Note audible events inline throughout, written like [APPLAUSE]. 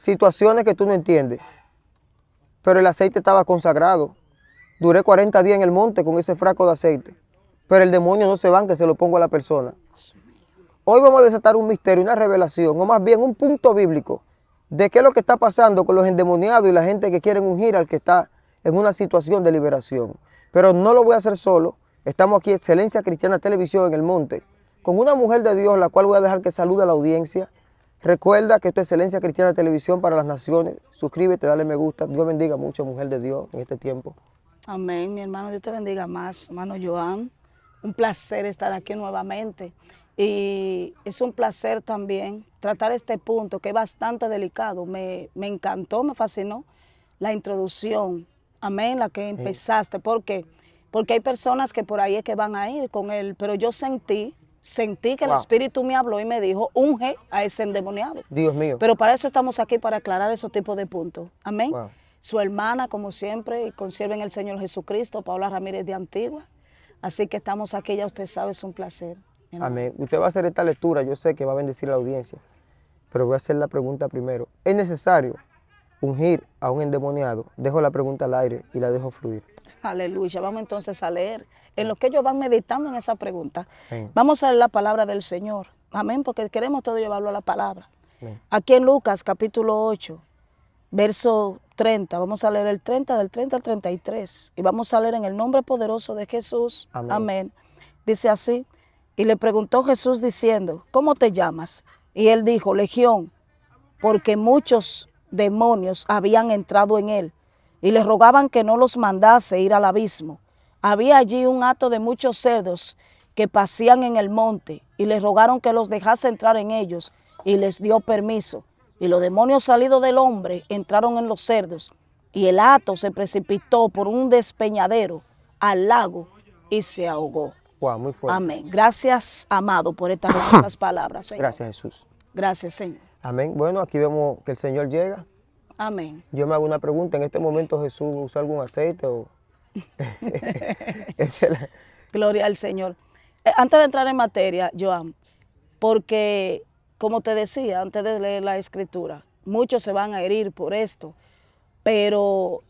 situaciones que tú no entiendes. Pero el aceite estaba consagrado. Duré 40 días en el monte con ese fraco de aceite. Pero el demonio no se va, que se lo pongo a la persona. Hoy vamos a desatar un misterio, una revelación, o más bien un punto bíblico de qué es lo que está pasando con los endemoniados y la gente que quieren ungir al que está en una situación de liberación. Pero no lo voy a hacer solo. Estamos aquí, Excelencia Cristiana Televisión en el Monte, con una mujer de Dios, la cual voy a dejar que salude a la audiencia Recuerda que esto es Excelencia Cristiana Televisión para las Naciones. Suscríbete, dale me gusta. Dios bendiga mucho, mujer de Dios, en este tiempo. Amén, mi hermano. Dios te bendiga más, hermano Joan. Un placer estar aquí nuevamente. Y es un placer también tratar este punto que es bastante delicado. Me, me encantó, me fascinó la introducción. Amén, la que empezaste. ¿Por qué? Porque hay personas que por ahí es que van a ir con él. Pero yo sentí sentí que el Espíritu me habló y me dijo, unge a ese endemoniado. Dios mío. Pero para eso estamos aquí, para aclarar esos tipos de puntos. Amén. Su hermana, como siempre, y en el Señor Jesucristo, Paula Ramírez de Antigua. Así que estamos aquí, ya usted sabe, es un placer. Amén. Usted va a hacer esta lectura, yo sé que va a bendecir la audiencia, pero voy a hacer la pregunta primero. ¿Es necesario ungir a un endemoniado? Dejo la pregunta al aire y la dejo fluir. Aleluya, vamos entonces a leer en lo que ellos van meditando en esa pregunta. Vamos a leer la palabra del Señor. Amén, porque queremos todo llevarlo a la palabra. Aquí en Lucas capítulo 8, verso 30, vamos a leer el 30 del 30 al 33 y vamos a leer en el nombre poderoso de Jesús. Amén. Amén. Dice así, y le preguntó Jesús diciendo, ¿cómo te llamas? Y él dijo, Legión, porque muchos demonios habían entrado en él y le rogaban que no los mandase ir al abismo. Había allí un hato de muchos cerdos que pasían en el monte y les rogaron que los dejase entrar en ellos y les dio permiso. Y los demonios salidos del hombre entraron en los cerdos y el hato se precipitó por un despeñadero al lago y se ahogó. Wow, muy fuerte. Amén. Gracias, amado, por estas [COUGHS] hermosas palabras, Señor. Gracias, Jesús. Gracias, Señor. Amén. Bueno, aquí vemos que el Señor llega. Amén. Yo me hago una pregunta. ¿En este momento Jesús ¿usa algún aceite o [LAUGHS] Gloria al Señor. Eh, antes de entrar en materia, Joan, porque como te decía antes de leer la escritura, muchos se van a herir por esto, pero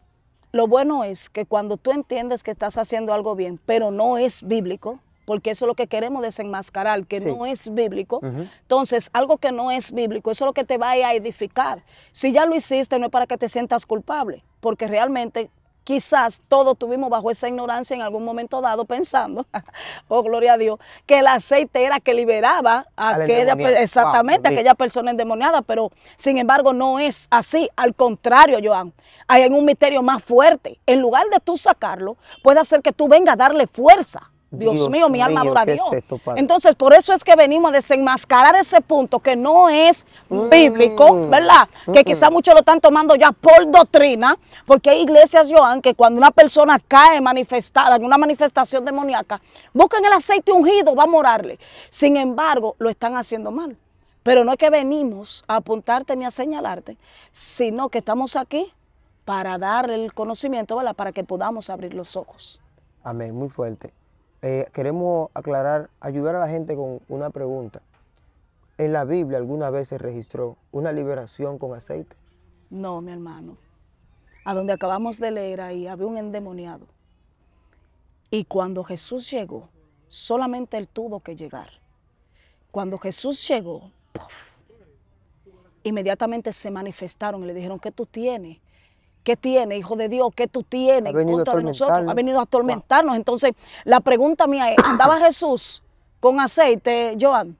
lo bueno es que cuando tú entiendes que estás haciendo algo bien, pero no es bíblico, porque eso es lo que queremos desenmascarar, que no es bíblico. Entonces, algo que no es bíblico, eso es lo que te va a edificar. Si ya lo hiciste, no es para que te sientas culpable, porque realmente quizás todos tuvimos bajo esa ignorancia en algún momento dado pensando, [LAUGHS] oh gloria a Dios, que el aceite era que liberaba a aquella, exactamente, aquella persona endemoniada, pero sin embargo no es así, al contrario, Joan, hay un misterio más fuerte. En lugar de tú sacarlo, puede hacer que tú vengas a darle fuerza Dios, mío, mi alma adora a Dios. Entonces, por eso es que venimos a desenmascarar ese punto que no es mm. bíblico, ¿verdad? Que quizá mm. muchos lo están tomando ya por doctrina, porque hay iglesias, Joan, que cuando una persona cae manifestada en una manifestación demoníaca, buscan el aceite ungido, va a morarle. Sin embargo, lo están haciendo mal. Pero no es que venimos a apuntarte ni a señalarte, sino que estamos aquí para dar el conocimiento, ¿verdad? Para que podamos abrir los ojos. Amén, muy fuerte. Eh, queremos aclarar, ayudar a la gente con una pregunta. ¿En la Biblia alguna vez se registró una liberación con aceite? No, mi hermano. A donde acabamos de leer ahí había un endemoniado. Y cuando Jesús llegó, solamente él tuvo que llegar. Cuando Jesús llegó, inmediatamente se manifestaron y le dijeron, ¿qué tú tienes? ¿Qué tiene, hijo de Dios? ¿Qué tú tienes? Ha a nosotros. Ha venido a atormentarnos. Entonces, la pregunta mía es, [COUGHS] ¿andaba Jesús con aceite, Joan?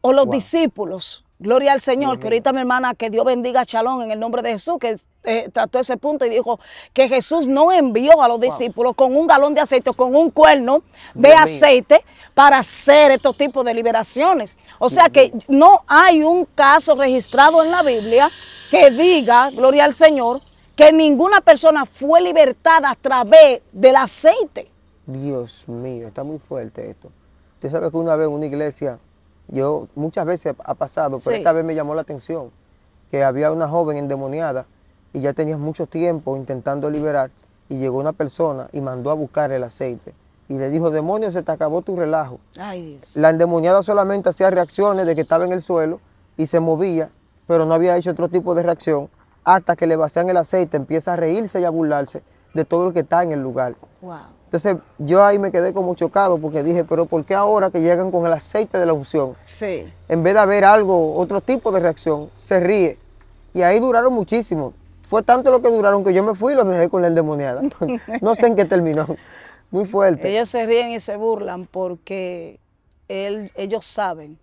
¿O los discípulos? Gloria al Señor, que ahorita mi hermana, que Dios bendiga a Chalón en el nombre de Jesús, que eh, trató ese punto y dijo que Jesús no envió a los discípulos con un galón de aceite, con un cuerno de aceite para hacer estos tipos de liberaciones. O sea que no hay un caso registrado en la Biblia que diga, gloria al Señor, que ninguna persona fue libertada a través del aceite. Dios mío, está muy fuerte esto. Usted sabe que una vez en una iglesia, yo muchas veces ha pasado, pero esta vez me llamó la atención, que había una joven endemoniada y ya tenía mucho tiempo intentando liberar y llegó una persona y mandó a buscar el aceite. Y le dijo, demonio, se te acabó tu relajo. Ay, Dios. La endemoniada solamente hacía reacciones de que estaba en el suelo y se movía, pero no había hecho otro tipo de reacción hasta que le vacían el aceite, empieza a reírse y a burlarse de todo lo que está en el lugar. Entonces yo ahí me quedé como chocado porque dije, pero ¿por qué ahora que llegan con el aceite de la unción? Sí. En vez de haber algo, otro tipo de reacción, se ríe. Y ahí duraron muchísimo. Fue tanto lo que duraron que yo me fui y los dejé con el endemoniada. [LAUGHS] no sé en qué terminó. Muy fuerte. Ellos se ríen y se burlan porque él, ellos saben.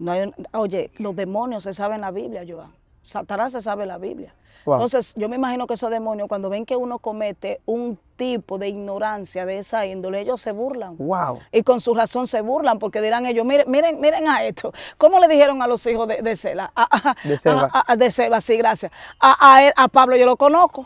No oye, los demonios se saben la Biblia, Joan. Satanás se sabe la Biblia. Entonces, yo me imagino que esos demonios, cuando ven que uno comete un tipo de ignorancia de esa índole, ellos se burlan. Y con su razón se burlan, porque dirán ellos, miren, miren, miren a esto. ¿Cómo le dijeron a los hijos de, de Sela? A, de Seba. sí, gracias. a Pablo yo lo conozco.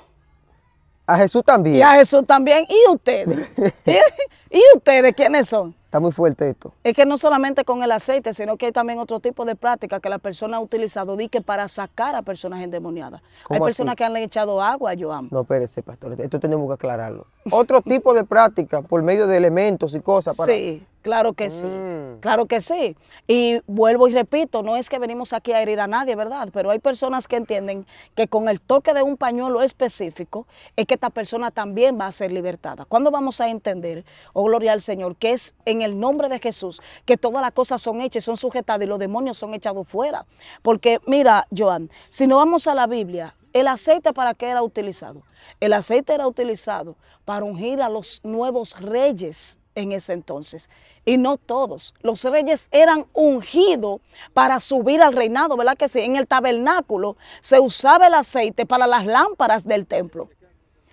A Jesús también. Y a Jesús también. ¿Y ustedes? [LAUGHS] ¿Y ustedes quiénes son? Está muy fuerte esto. Es que no solamente con el aceite, sino que hay también otro tipo de práctica que la persona ha utilizado dique para sacar a personas endemoniadas. Hay personas que han echado agua yo amo. No, espérese, pastor, esto tenemos que aclararlo. otro [LAUGHS] tipo de práctica por medio de elementos y cosas para... Sí Claro que sí, mm. claro que sí. Y vuelvo y repito, no es que venimos aquí a herir a nadie, ¿verdad? Pero hay personas que entienden que con el toque de un pañuelo específico es que esta persona también va a ser libertada. ¿Cuándo vamos a entender, oh gloria al Señor, que es en el nombre de Jesús que todas las cosas son hechas, son sujetadas y los demonios son echados fuera? Porque mira, Joan, si no vamos a la Biblia, ¿El aceite para qué era utilizado? El aceite era utilizado para ungir a los nuevos reyes en ese entonces. Y no todos. Los reyes eran ungidos para subir al reinado, ¿verdad que sí? En el tabernáculo se usaba el aceite para las lámparas del templo.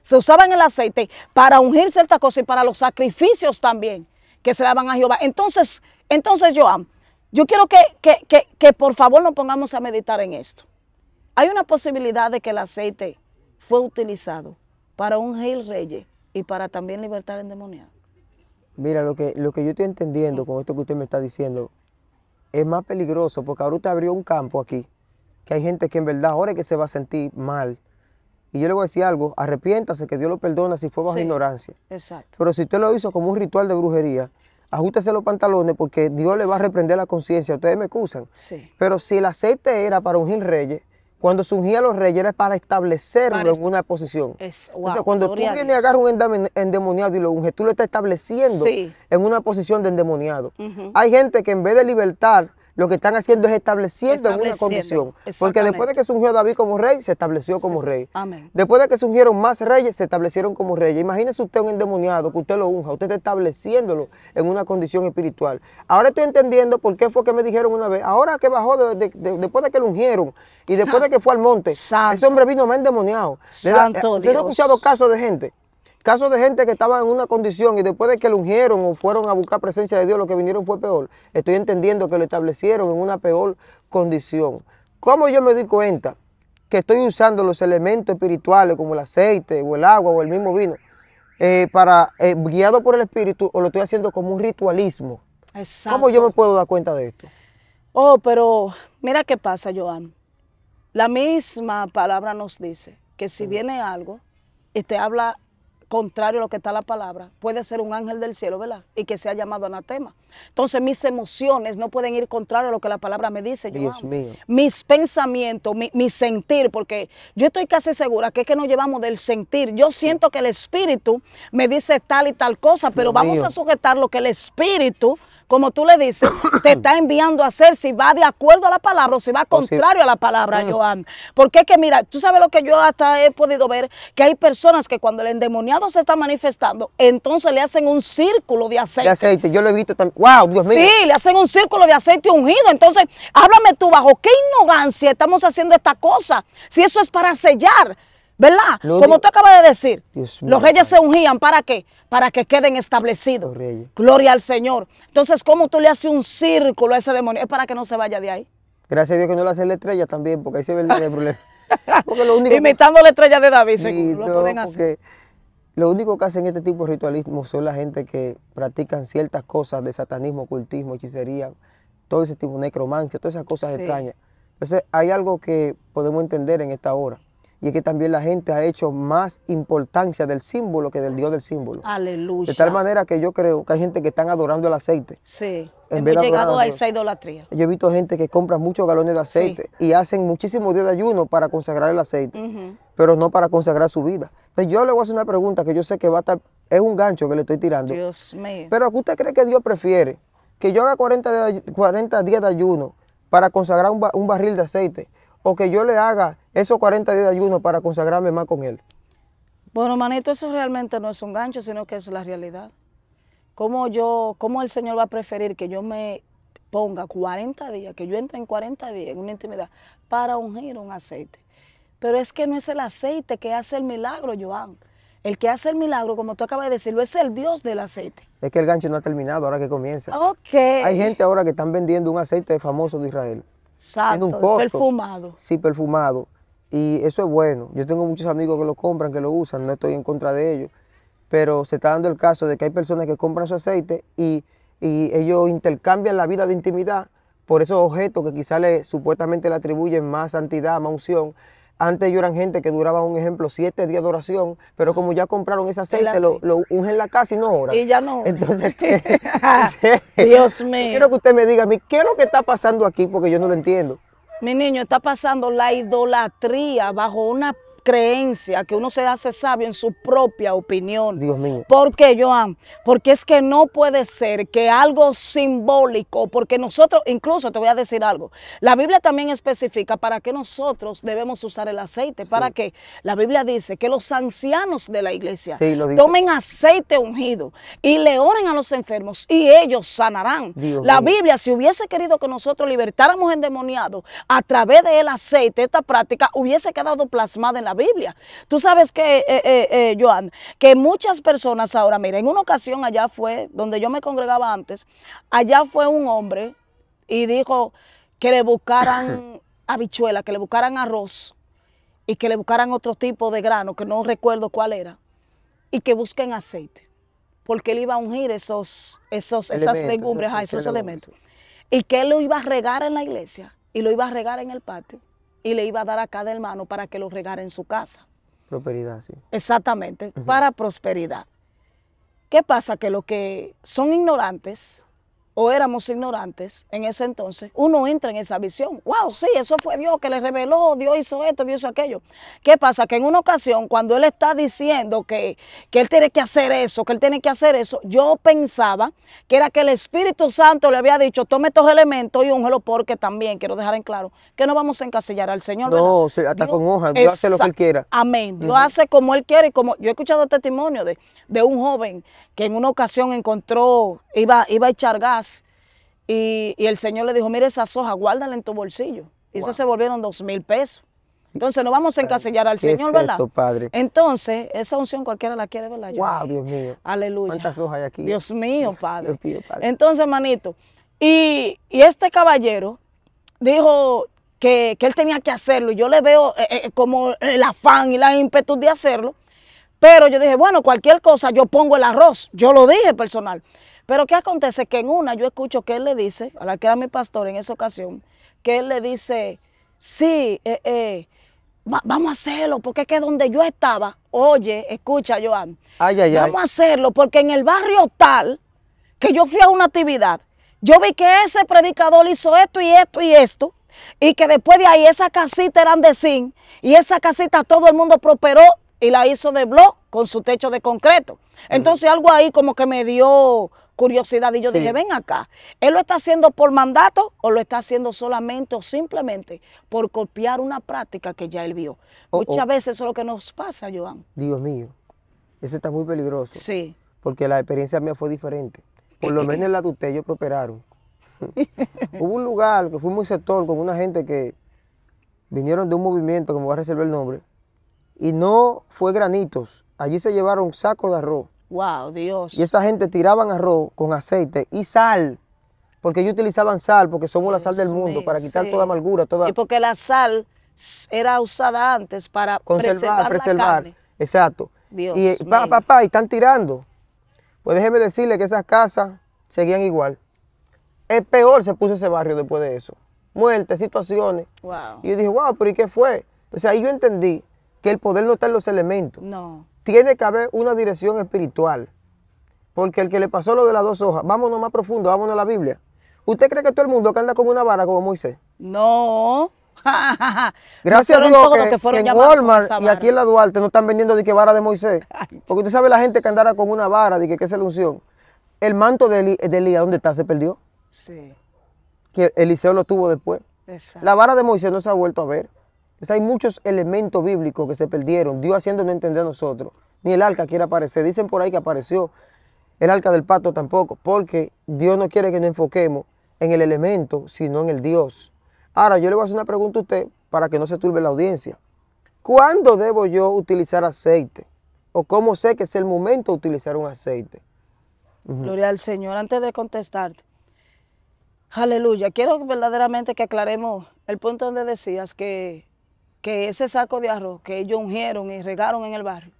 Se usaba el aceite para ungir ciertas cosas y para los sacrificios también que se daban a Jehová. Entonces, entonces Joan, yo quiero que, por favor nos pongamos a meditar en esto. Hay una posibilidad de que el aceite fue utilizado para ungir reyes y para también libertar endemoniados. Mira, lo que, lo que yo estoy entendiendo con esto que usted me está diciendo es más peligroso porque ahora usted abrió un campo aquí, que hay gente que en verdad ahora es que se va a sentir mal. Y yo le voy a decir algo, arrepiéntase que Dios lo perdona si fue bajo ignorancia. Exacto. Pero si usted lo hizo como un ritual de brujería, ajustese los pantalones porque Dios le va a reprender la conciencia. Ustedes me excusan. Sí. Pero si el aceite era para ungir reyes, cuando surgían los reyes era para establecerlo en una posición. O sea, cuando tú vienes a agarrar un endemoniado y lo unges, tú lo estás estableciendo en una posición de endemoniado. Hay gente que en vez de libertar, lo que están haciendo es estableciendo, en una condición. Porque después de que surgió David como rey, se estableció como rey. Después de que surgieron más reyes, se establecieron como reyes. Imagínese usted un endemoniado, que usted lo unja, usted está estableciéndolo en una condición espiritual. Ahora estoy entendiendo por qué fue que me dijeron una vez, ahora que bajó, después de que lo ungieron y después ah. de que fue al monte, ese hombre vino más endemoniado. Eh, yo no escuchado casos de gente? Caso de gente que estaba en una condición y después de que lo ungieron o fueron a buscar presencia de Dios, lo que vinieron fue peor. Estoy entendiendo que lo establecieron en una peor condición. ¿Cómo yo me di cuenta que estoy usando los elementos espirituales como el aceite o el agua o el mismo vino eh, para eh, guiado por el espíritu o lo estoy haciendo como un ritualismo? Exacto. ¿Cómo yo me puedo dar cuenta de esto? Oh, pero mira qué pasa, Joan. La misma palabra nos dice que si viene algo, te este habla contrario a lo que está la palabra, puede ser un ángel del cielo, ¿verdad? Y que sea llamado anatema. Entonces mis emociones no pueden ir contrario a lo que la palabra me dice. mío. Mis pensamientos, mi, sentir, porque yo estoy casi segura que es que nos llevamos del sentir. Yo siento que el espíritu me dice tal y tal cosa, pero vamos a sujetar lo que el espíritu como tú le dices, te [COUGHS] está enviando a hacer si va de acuerdo a la palabra o si va oh, contrario a la palabra, mm. Joan. Porque es que, mira, tú sabes lo que yo hasta he podido ver, que hay personas que cuando el endemoniado se está manifestando, entonces le hacen un círculo de aceite. aceite, yo lo he visto ¡Wow, Dios mío! Sí, le hacen un círculo de aceite ungido. Entonces, háblame tú, bajo qué ignorancia estamos haciendo esta cosa. Si eso es para sellar. ¿Verdad? Como tú acabas de decir, los reyes se ungían, ¿para qué? para que queden establecidos. Gloria al Señor. Entonces, ¿cómo tú le haces un círculo a ese demonio? Es para que no se vaya de ahí. Gracias a Dios que no le hace la estrella también, porque ahí se ve el problema. [LAUGHS] Porque Imitando la estrella de David, sí, lo único que hacen este tipo de ritualismo son la gente que practican ciertas cosas de satanismo, ocultismo, hechicería, todo ese tipo, de necromancia, todas esas cosas extrañas. Entonces, hay algo que podemos entender en esta hora. Y es que también la gente ha hecho más importancia del símbolo que del Dios del símbolo. Aleluya. De tal manera que yo creo que hay gente que están adorando el aceite. Sí. En llegado a, esa idolatría. Yo he visto gente que compra muchos galones de aceite y hacen muchísimos días de ayuno para consagrar el aceite, pero no para consagrar su vida. Entonces yo le voy a hacer una pregunta que yo sé que va a estar, es un gancho que le estoy tirando. Dios mío. Pero ¿usted cree que Dios prefiere que yo haga 40, días de ayuno para consagrar un barril de aceite o que yo le haga esos 40 días de ayuno para consagrarme más con Él. Bueno, manito, eso realmente no es un gancho, sino que es la realidad. ¿Cómo, yo, cómo el Señor va a preferir que yo me ponga 40 días, que yo entre en 40 días en una intimidad para ungir un aceite? Pero es que no es el aceite que hace el milagro, Joan. El que hace el milagro, como tú acabas de decirlo, es el Dios del aceite. Es que el gancho no ha terminado, ahora que comienza. Hay gente ahora que están vendiendo un aceite famoso de Israel. Exacto, perfumado. Sí, perfumado. Y eso es bueno. Yo tengo muchos amigos que lo compran, que lo usan, no estoy en contra de ellos. Pero se está dando el caso de que hay personas que compran su aceite y, y ellos intercambian la vida de intimidad por esos objetos que quizás le, supuestamente le atribuyen más santidad, más unción antes yo eran gente que duraba, un ejemplo, siete días de oración, pero como ya compraron ese aceite, lo, lo ungen en la casa y no oran. Y ya no. Entonces, [LAUGHS] [LAUGHS] Dios mío. Quiero que usted me diga a mí, ¿qué es lo que está pasando aquí? Porque yo no lo entiendo. Mi niño, está pasando la idolatría bajo una creencia, que uno se hace sabio en su propia opinión. Dios mío. ¿Por qué, Joan? Porque es que no puede ser que algo simbólico, porque nosotros, incluso te voy a decir algo, la Biblia también especifica para qué nosotros debemos usar el aceite. ¿Para qué? La Biblia dice que los ancianos de la iglesia tomen aceite ungido y le oren a los enfermos y ellos sanarán. la Biblia, si hubiese querido que nosotros libertáramos endemoniados a través del aceite, esta práctica hubiese quedado plasmada en la Biblia. Tú sabes que, eh, eh, eh, Joan, que muchas personas ahora, mira, en una ocasión allá fue, donde yo me congregaba antes, allá fue un hombre y dijo que le buscaran [LAUGHS] habichuela, que le buscaran arroz y que le buscaran otro tipo de grano, que no recuerdo cuál era, y que busquen aceite, porque él iba a ungir esos, esos, esas legumbres, esos, esos elementos, y que lo iba a regar en la iglesia y lo iba a regar en el patio y le iba a dar a cada hermano para que lo regara en su casa. Prosperidad, sí. Exactamente, para prosperidad. ¿Qué pasa? Que los que son ignorantes o éramos ignorantes en ese entonces, uno entra en esa visión. Wow, sí, eso fue Dios que le reveló, Dios hizo esto, Dios hizo aquello. ¿Qué pasa? Que en una ocasión, cuando Él está diciendo que, que Él tiene que hacer eso, que Él tiene que hacer eso, yo pensaba que era que el Espíritu Santo le había dicho, tome estos elementos y úngelo, porque también quiero dejar en claro que no vamos a encasillar al Señor. No, hasta con hojas, Dios hace lo que Él quiera. Amén, Dios hace como Él quiere. como yo he escuchado testimonio de, un joven que en una ocasión encontró, iba, iba a echar gas y, el Señor le dijo, mire esa soja, guárdala en tu bolsillo. Y eso se volvieron dos mil pesos. Entonces no vamos a encasillar al Señor, ¿verdad? padre? Entonces, esa unción cualquiera la quiere, ¿verdad? wow, Dios mío. Aleluya. ¿Cuántas hojas hay aquí? Dios mío, Padre. Dios mío, Padre. Entonces, manito, y, este caballero dijo que, él tenía que hacerlo. Y yo le veo eh, eh, como el afán y la ímpetu de hacerlo. Pero yo dije, bueno, cualquier cosa, yo pongo el arroz. Yo lo dije personal. Pero ¿qué acontece? Que en una yo escucho que él le dice, a la que era mi pastor en esa ocasión, que él le dice, sí, eh, eh, vamos a hacerlo, porque es que donde yo estaba, oye, escucha Joan, vamos a hacerlo, porque en el barrio tal, que yo fui a una actividad, yo vi que ese predicador hizo esto y esto y esto, y que después de ahí esa casita eran de zinc, y esa casita todo el mundo prosperó y la hizo de blog con su techo de concreto. Entonces algo ahí como que me dio curiosidad y yo dije, ven acá, ¿él lo está haciendo por mandato o lo está haciendo solamente o simplemente por copiar una práctica que ya él vio? Oh, oh. Muchas veces eso es lo que nos pasa, Joan. Dios mío, eso está muy peligroso. Sí. Porque la experiencia mía fue diferente. Por lo menos en la de usted ellos prosperaron. [LAUGHS] Hubo un lugar que fue muy sector con una gente que vinieron de un movimiento como me voy a reservar el nombre. Y no fue granitos. Allí se llevaron sacos de arroz Wow, Dios. Y esa gente tiraban arroz con aceite y sal. Porque ellos utilizaban sal, porque somos la sal del mundo, para quitar toda amargura, toda. Y porque la sal era usada antes para preservar. La carne. Exacto. y eh, papá, y están tirando. Pues déjeme decirle que esas casas seguían igual. Es peor se puso ese barrio después de eso. Muertes, situaciones. Wow. Y yo dije, wow, pero ¿y qué fue? O sea, ahí yo entendí que el poder no está en los elementos. No tiene que haber una dirección espiritual. Porque el que le pasó lo de las dos hojas, vámonos más profundo, vámonos a la Biblia. ¿Usted cree que todo el mundo que anda con una vara como Moisés? No. [LAUGHS] Gracias a Dios que, en Walmart y aquí en la Duarte no están vendiendo de que vara de Moisés. [LAUGHS] Porque usted sabe la gente que andara con una vara, de que, que es la unción. El manto de, de Elías, ¿dónde está? ¿Se perdió? Sí. Que Eliseo lo tuvo después. Exacto. La vara de Moisés no se ha vuelto a ver hay muchos elementos bíblicos que se perdieron, Dios haciendo no entender a nosotros. Ni el arca quiere aparecer. Dicen por ahí que apareció el arca del pato tampoco, porque Dios no quiere que nos enfoquemos en el elemento, sino en el Dios. Ahora, yo le voy a hacer una pregunta a usted para que no se turbe la audiencia. ¿Cuándo debo yo utilizar aceite? ¿O cómo sé que es el momento de utilizar un aceite? Gloria al Señor. Antes de contestarte, aleluya, quiero verdaderamente que aclaremos el punto donde decías que que ese saco de arroz que ellos ungieron y regaron en el barrio,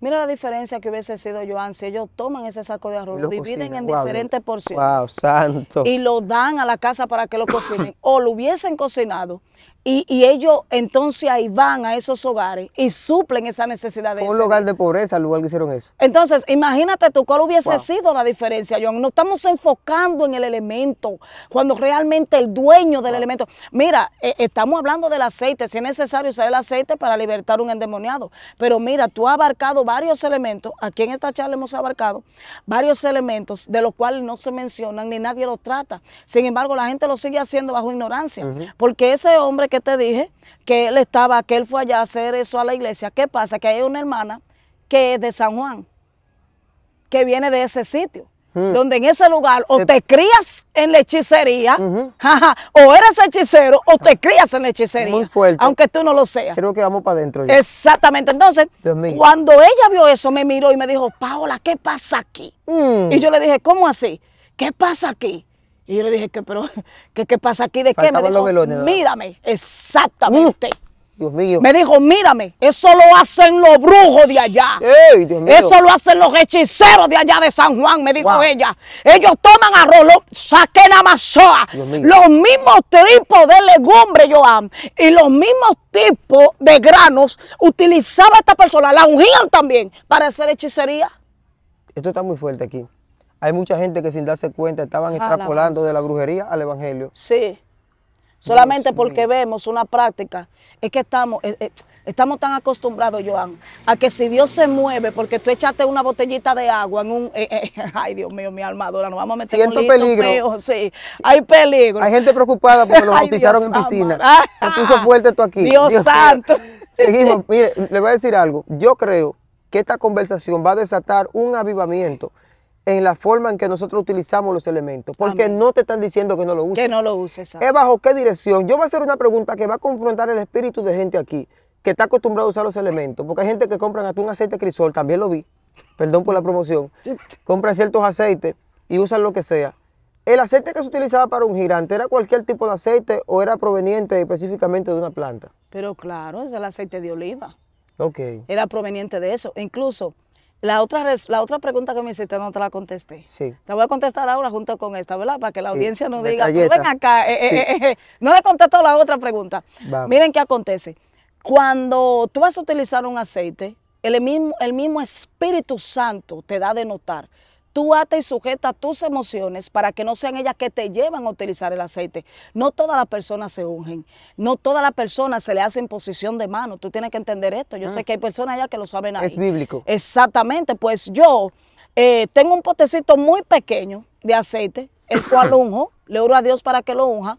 mira la diferencia que hubiese sido Joan si ellos toman ese saco de arroz, lo, dividen en diferentes porciones wow, santo. y lo dan a la casa para que lo cocinen [COUGHS] o lo hubiesen cocinado y, ellos entonces ahí van a esos hogares y suplen esa necesidad de un lugar de pobreza, el lugar que hicieron eso. Entonces, imagínate tú cuál hubiese sido la diferencia, John. No estamos enfocando en el elemento, cuando realmente el dueño del elemento. Mira, eh, estamos hablando del aceite, si es necesario usar el aceite para libertar un endemoniado. Pero mira, tú has abarcado varios elementos, aquí en esta charla hemos abarcado varios elementos de los cuales no se mencionan ni nadie los trata. Sin embargo, la gente lo sigue haciendo bajo ignorancia, porque ese hombre que te dije que él estaba, que él fue allá a hacer eso a la iglesia. ¿Qué pasa? Que hay una hermana que es de San Juan, que viene de ese sitio. Hmm. Donde en ese lugar o te crías en la hechicería, [LAUGHS] o eres hechicero, o te crías en la hechicería. Aunque tú no lo seas. Creo que vamos para adentro. Exactamente. Entonces, cuando ella vio eso, me miró y me dijo, Paola, ¿qué pasa aquí? Hmm. Y yo le dije, ¿cómo así? ¿Qué pasa aquí? Y yo le dije que, pero, [LAUGHS] ¿qué, pasa aquí? ¿De qué? Me dijo, mírame, exactamente. Mm. Dios mío. Me dijo, mírame, eso lo hacen los brujos de allá. Eso lo hacen los hechiceros de allá de San Juan, me dijo ella. Ellos toman arroz, lo, saquen a masoa, los mismos tipos de legumbre, Joan, y los mismos tipos de granos utilizaba esta persona, la ungían también para hacer hechicería. Esto está muy fuerte aquí hay mucha gente que sin darse cuenta estaban extrapolando de la brujería al evangelio. Sí, solamente porque vemos una práctica, es que estamos, eh, eh, estamos tan acostumbrados, Joan, a que si Dios se mueve, porque tú echaste una botellita de agua en un, eh, [LAUGHS] ay Dios mío, mi armadura, nos vamos a meter en un peligro. sí, hay peligro. Hay gente preocupada porque lo [LAUGHS] bautizaron en piscina. Ah, se puso fuerte esto aquí. Dios, santo. [LAUGHS] Seguimos, mire, le voy a decir algo, yo creo que esta conversación va a desatar un avivamiento en la forma en que nosotros utilizamos los elementos, porque no te están diciendo que no lo uses. Que no lo uses. ¿Es bajo qué dirección? Yo voy a hacer una pregunta que va a confrontar el espíritu de gente aquí, que está acostumbrado a usar los elementos, porque hay gente que compra hasta un aceite crisol, también lo vi, perdón por la promoción, compra ciertos aceites y usan lo que sea. ¿El aceite que se utilizaba para un girante era cualquier tipo de aceite o era proveniente específicamente de una planta? Pero claro, es el aceite de oliva. Ok. Era proveniente de eso. Incluso la otra, la otra pregunta que me hiciste no te la contesté. Sí. Te voy a contestar ahora junto con esta, ¿verdad? Para que la audiencia no diga, tú ven acá, eh, eh, eh, no le contesto la otra pregunta. Miren qué acontece. Cuando tú vas a utilizar un aceite, el mismo, el mismo Espíritu Santo te da de notar Tú ata y sujeta tus emociones para que no sean ellas que te llevan a utilizar el aceite. No todas las personas se ungen, no todas las personas se le hacen posición de mano. Tú tienes que entender esto. Yo ah. sé que hay personas allá que lo saben Es bíblico. Exactamente, pues yo eh, tengo un potecito muy pequeño de aceite, el [COUGHS] cual unjo, le oro a Dios para que lo unja,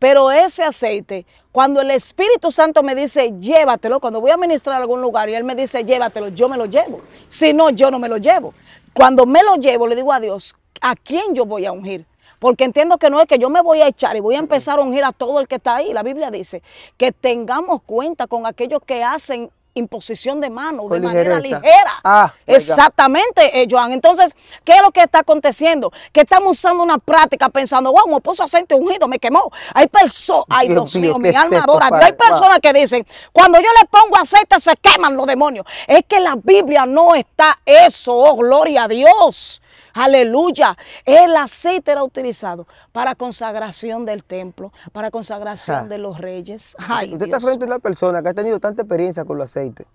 pero ese aceite, cuando el Espíritu Santo me dice, llévatelo, cuando voy a ministrar a algún lugar y Él me dice, llévatelo, yo me lo llevo. Si no, yo no me lo llevo. Cuando me lo llevo, le digo a Dios, ¿a quién yo voy a ungir? Porque entiendo que no es que yo me voy a echar y voy a empezar a ungir a todo el que está ahí. La Biblia dice que tengamos cuenta con aquellos que hacen imposición de mano, de manera ligera. Ah, Exactamente, eh, Joan. Entonces, ¿qué es lo que está aconteciendo? Que estamos usando una práctica pensando, wow, me puso aceite ungido, me quemó. Hay personas, ay Dios, mío, mi alma adora. Hay personas que dicen, cuando yo le pongo aceite se queman los demonios. Es que la Biblia no está eso, oh, gloria a Dios. Aleluya. El aceite era utilizado para consagración del templo, para consagración de los reyes. Ay, Usted está frente a una persona que ha tenido tanta experiencia con los aceites.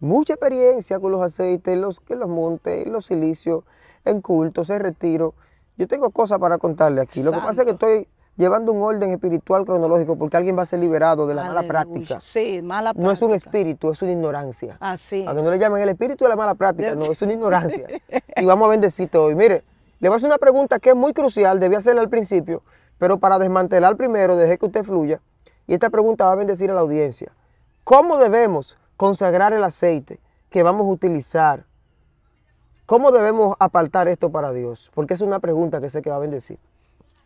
Mucha experiencia con los aceites, los que los montes, los silicios, en cultos, en retiro. Yo tengo cosas para contarle aquí. Lo que pasa es que estoy llevando un orden espiritual cronológico, porque alguien va a ser liberado de la mala práctica. Sí, mala práctica. No es un espíritu, es una ignorancia. Así A que no le llamen el espíritu de la mala práctica, no, es una ignorancia. [LAUGHS] y vamos a bendecirte hoy. Mire, le voy a hacer una pregunta que es muy crucial, debía hacerla al principio, pero para desmantelar primero, dejé que usted fluya. Y esta pregunta va a bendecir a la audiencia. ¿Cómo debemos consagrar el aceite que vamos a utilizar? ¿Cómo debemos apartar esto para Dios? Porque es una pregunta que sé que va a bendecir.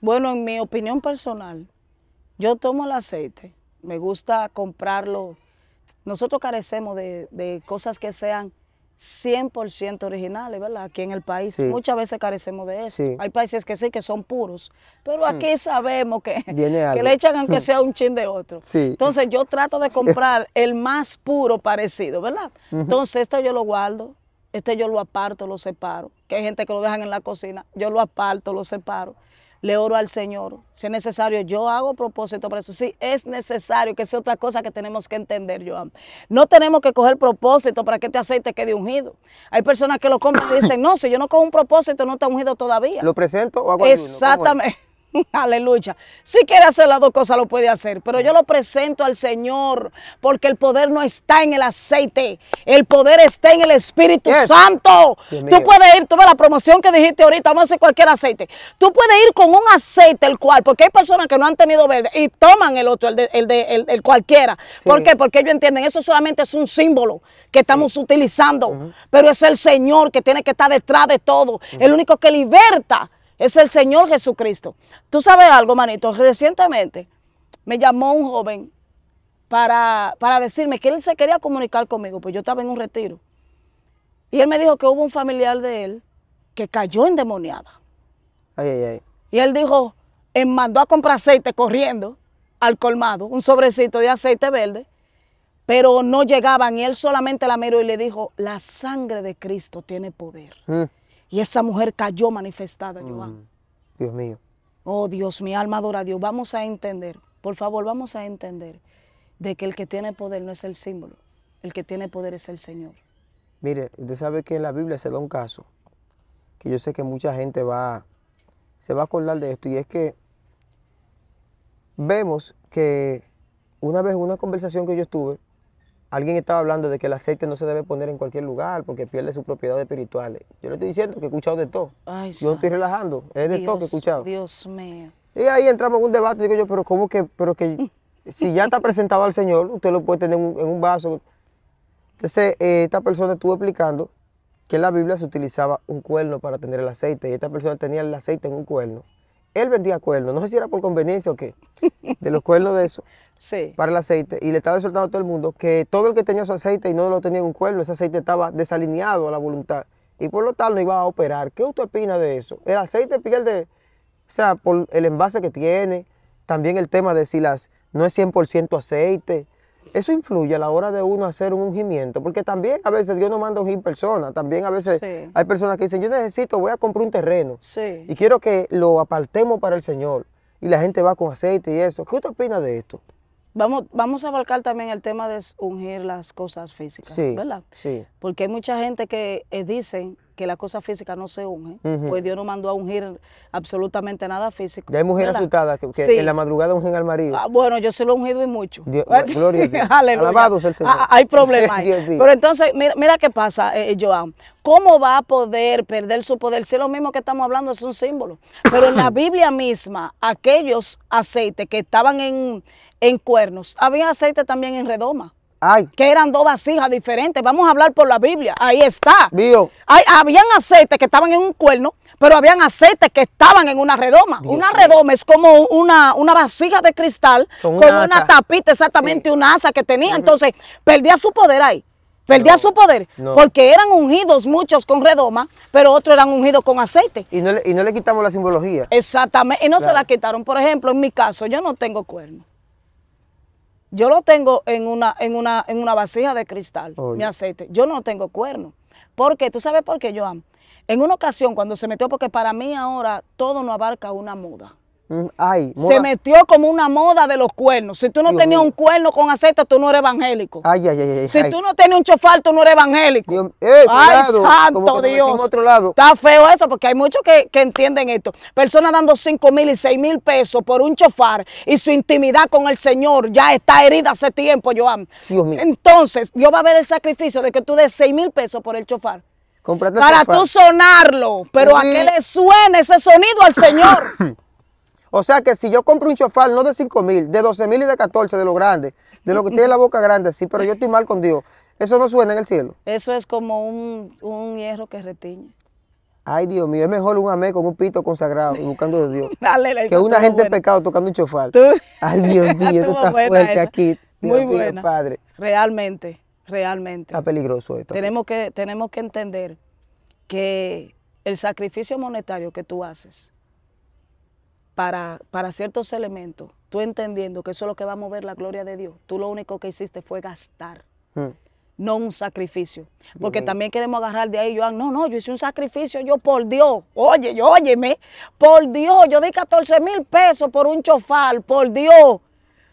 Bueno, en mi opinión personal, yo tomo el aceite, me gusta comprarlo. Nosotros carecemos de, cosas que sean 100% originales, ¿verdad? Aquí en el país. Muchas veces carecemos de eso. Hay países que sí, que son puros, pero hmm. aquí sabemos que, [LAUGHS] le echan aunque hmm. sea un chin de otro. Entonces yo trato de comprar [LAUGHS] el más puro parecido, ¿verdad? Entonces este yo lo guardo, este yo lo aparto, lo separo. Que hay gente que lo dejan en la cocina, yo lo aparto, lo separo le oro al Señor. Si es necesario, yo hago propósito para eso. Si es necesario, que es otra cosa que tenemos que entender, Joan. No tenemos que coger propósito para que este aceite quede ungido. Hay personas que lo compran y dicen, no, si yo no cojo un propósito, no está ungido todavía. ¿Lo presento o hago Exactamente. [LAUGHS] Aleluya. Si quiere hacer las dos cosas, lo puede hacer. Pero yo lo presento al Señor, porque el poder no está en el aceite. El poder está en el Espíritu Santo. tú puedes ir, tú la promoción que dijiste ahorita, vamos a hacer cualquier aceite. Tú puedes ir con un aceite, el cual, porque hay personas que no han tenido verde y toman el otro, el, de, el, cualquiera. ¿Por qué? Porque ellos entienden, eso solamente es un símbolo que estamos utilizando. Pero es el Señor que tiene que estar detrás de todo. El único que liberta es el Señor Jesucristo. Tú sabes algo, manito. Recientemente me llamó un joven para, decirme que él se quería comunicar conmigo, pues yo estaba en un retiro. Y él me dijo que hubo un familiar de él que cayó endemoniada. Ay, ay, ay. Y él dijo, él mandó a comprar aceite corriendo al colmado, un sobrecito de aceite verde, pero no llegaban y él solamente la miró y le dijo, la sangre de Cristo tiene poder. Mm. Y esa mujer cayó manifestada, mm. Dios mío. Oh Dios, mi alma adora Dios. Vamos a entender, por favor, vamos a entender de que el que tiene poder no es el símbolo, el que tiene poder es el Señor. Mire, usted sabe que en la Biblia se da un caso, que yo sé que mucha gente va, se va a acordar de esto, y es que vemos que una vez una conversación que yo estuve, alguien estaba hablando de que el aceite no se debe poner en cualquier lugar porque pierde sus propiedades espirituales. Yo le estoy diciendo que he escuchado de todo. yo no estoy relajando, es de todo que he escuchado. Dios mío. Y ahí entramos en un debate, digo yo, pero ¿cómo que, pero que [LAUGHS] si ya está presentado al Señor, usted lo puede tener en un vaso? Entonces, eh, esta persona estuvo explicando que en la Biblia se utilizaba un cuerno para tener el aceite y esta persona tenía el aceite en un cuerno. Él vendía cuernos, no sé si era por conveniencia o qué, de los cuernos de eso para el aceite y le estaba soltando a todo el mundo que todo el que tenía su aceite y no lo tenía en un cuerno, ese aceite estaba desalineado a la voluntad y por lo tanto iba a operar. ¿Qué usted opina de eso? El aceite de o sea, por el envase que tiene, también el tema de si las no es 100% aceite. Eso influye a la hora de uno hacer un ungimiento, porque también a veces Dios no manda a ungir personas, también a veces hay personas que dicen, yo necesito, voy a comprar un terreno y quiero que lo apartemos para el Señor y la gente va con aceite y eso. ¿Qué usted opina de esto? Vamos, vamos a abarcar también el tema de ungir las cosas físicas, ¿verdad? Sí. Porque hay mucha gente que eh, dice que las cosas físicas no se ungen, pues Dios no mandó a ungir absolutamente nada físico. Ya hay mujeres asustadas que, en la madrugada ungen al marido. Ah, bueno, yo se lo he ungido y mucho. [LAUGHS] gloria a ah, Señor. hay problemas. [LAUGHS] Pero entonces, mira, qué pasa, eh, eh, Joan. ¿Cómo va a poder perder su poder? Si es lo mismo que estamos hablando, es un símbolo. Pero en la [COUGHS] Biblia misma, aquellos aceites que estaban en en cuernos. Había aceite también en redoma. Ay. Que eran dos vasijas diferentes. Vamos a hablar por la Biblia. Ahí está. Vio. habían aceites que estaban en un cuerno, pero habían aceites que estaban en una redoma. una redoma es como una, vasija de cristal con una, tapita, exactamente una asa que tenía. Entonces, perdía su poder ahí. Perdía su poder, porque eran ungidos muchos con redoma, pero otros eran ungidos con aceite. Y no le, y no le quitamos la simbología. Exactamente, y no se la quitaron. Por ejemplo, en mi caso, yo no tengo cuerno. Yo lo tengo en una, en una, en una vasija de cristal, mi aceite. Yo no tengo cuerno. ¿Por qué? ¿Tú sabes por qué, Joan? En una ocasión, cuando se metió, porque para mí ahora todo no abarca una muda. Mm, Se metió como una moda de los cuernos. Si tú no tenías un cuerno con aceite, tú no eres evangélico. Ay, ay, ay, si tú no tenías un chofar, tú no eres evangélico. Eh, ay, santo Dios. Está feo eso porque hay muchos que, entienden esto. Personas dando 5 mil y 6 mil pesos por un chofar y su intimidad con el Señor ya está herida hace tiempo, Joan. Entonces, Dios va a ver el sacrificio de que tú des 6 mil pesos por el chofar. para tú sonarlo, pero a que le suene ese sonido al Señor. [COUGHS] O sea que si yo compro un chofal, no de 5 mil, de 12 mil y de 14, de lo grande, de lo que tiene la boca grande, sí, pero yo estoy mal con Dios. Eso no suena en el cielo. Eso es como un, hierro que retiñe. Ay, Dios mío, es mejor un amén con un pito consagrado y buscando de Dios. [LAUGHS] Dale, que una gente en pecado tocando un chofal. Ay, Dios [LAUGHS] mío, tú estás fuerte aquí. Dios Muy padre. Realmente, realmente. Está peligroso esto. Tenemos que, tenemos que entender que el sacrificio monetario que tú haces para, para ciertos elementos, tú entendiendo que eso es lo que va a mover la gloria de Dios, tú lo único que hiciste fue gastar. Hmm. no un sacrificio. Porque también queremos agarrar de ahí, Joan, no, no, yo hice un sacrificio, yo por Dios, oye, yo, óyeme, por Dios, yo di 14 mil pesos por un chofal, por Dios,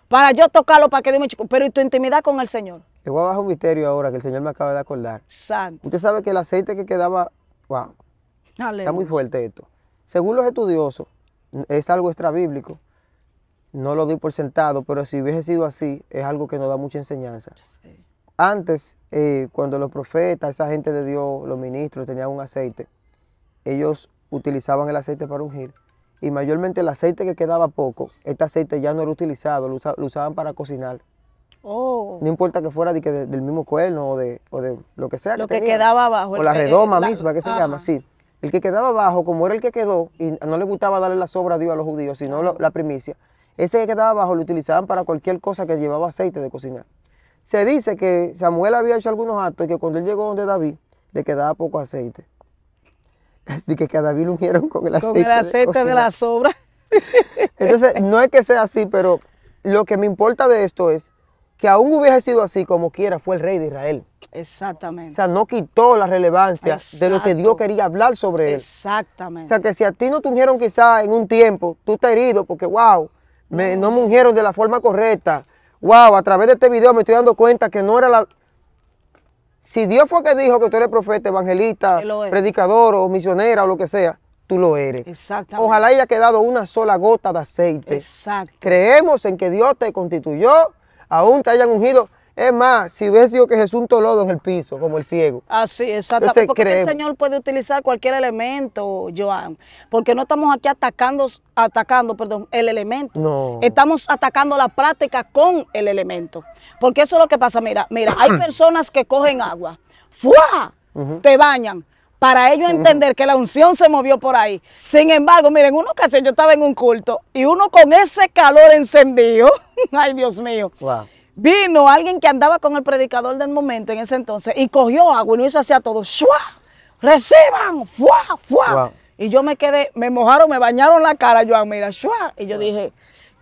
para yo tocarlo, para que Dios me chico. Pero ¿y tu intimidad con el Señor? Le voy a bajar un misterio ahora que el Señor me acaba de acordar. Santo. Usted sabe que el aceite que quedaba, wow, está muy fuerte esto. Según los estudiosos, es algo extra bíblico, no lo doy por sentado, pero si hubiese sido así, es algo que nos da mucha enseñanza. Antes, eh, cuando los profetas, esa gente de Dios, los ministros, tenían un aceite, ellos utilizaban el aceite para ungir. Y mayormente el aceite que quedaba poco, este aceite ya no era utilizado, lo, usaban para cocinar. Oh. No importa que fuera de, del mismo cuerno o de, o de, lo que sea. Lo que, quedaba abajo. O la redoma misma, que se llama, sí el que quedaba abajo, como era el que quedó, y no le gustaba darle la sobra a Dios a los judíos, sino la primicia, ese que quedaba abajo lo utilizaban para cualquier cosa que llevaba aceite de cocinar. Se dice que Samuel había hecho algunos actos y que cuando él llegó donde David, le quedaba poco aceite. [LAUGHS] Así que a David lo unieron con el aceite. Con el aceite de, de la sobra. Entonces, no es que sea así, pero lo que me importa de esto es que aún hubiese sido así, como quiera, fue el rey de Israel. Exactamente. O sea, no quitó la relevancia de lo que Dios quería hablar sobre él. Exactamente. O sea, que si a ti no te ungieron quizá en un tiempo, tú estás herido porque, wow, no me ungieron de la forma correcta. Wow, a través de este video me estoy dando cuenta que no era la... Si Dios fue que dijo que tú eres profeta, evangelista, predicador o misionera o lo que sea, tú lo eres. Exactamente. Ojalá haya quedado una sola gota de aceite. Exacto. Creemos en que Dios te constituyó aún te hayan ungido. Es más, si hubiese sido que Jesús un lodo en el piso, como el ciego. Así, exactamente. porque el Señor puede utilizar cualquier elemento, Joan. Porque no estamos aquí atacando, atacando perdón, el elemento. No. Estamos atacando la práctica con el elemento. Porque eso es lo que pasa. Mira, mira, hay [CLEARS THROAT] personas que cogen agua. ¡Fua! Te bañan para ellos entender que la unción se movió por ahí. Sin embargo, miren, una ocasión yo estaba en un culto y uno con ese calor encendido, [LAUGHS] ay Dios mío, vino alguien que andaba con el predicador del momento en ese entonces y cogió agua y lo hizo hacia todos, ¡Shua! ¡Reciban! ¡Fua! ¡Fua! Y yo me quedé, me mojaron, me bañaron la cara, yo mira, ¡Shua! Y yo dije,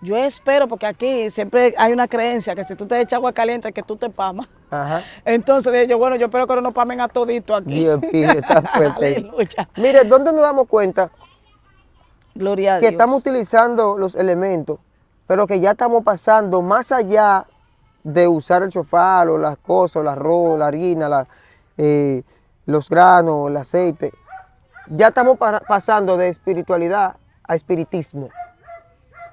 yo espero, porque aquí siempre hay una creencia que si tú te echas agua caliente, que tú te pamas. Ajá. Entonces yo, bueno, yo espero que no nos pamen a todito aquí. Dios mío, está [LAUGHS] fuerte. Mire, ¿dónde nos damos cuenta? Gloria que estamos utilizando los elementos, pero que ya estamos pasando más allá de usar el chofal o las cosas, el arroz, la harina, eh, los granos, el aceite. Ya estamos pasando de espiritualidad a espiritismo.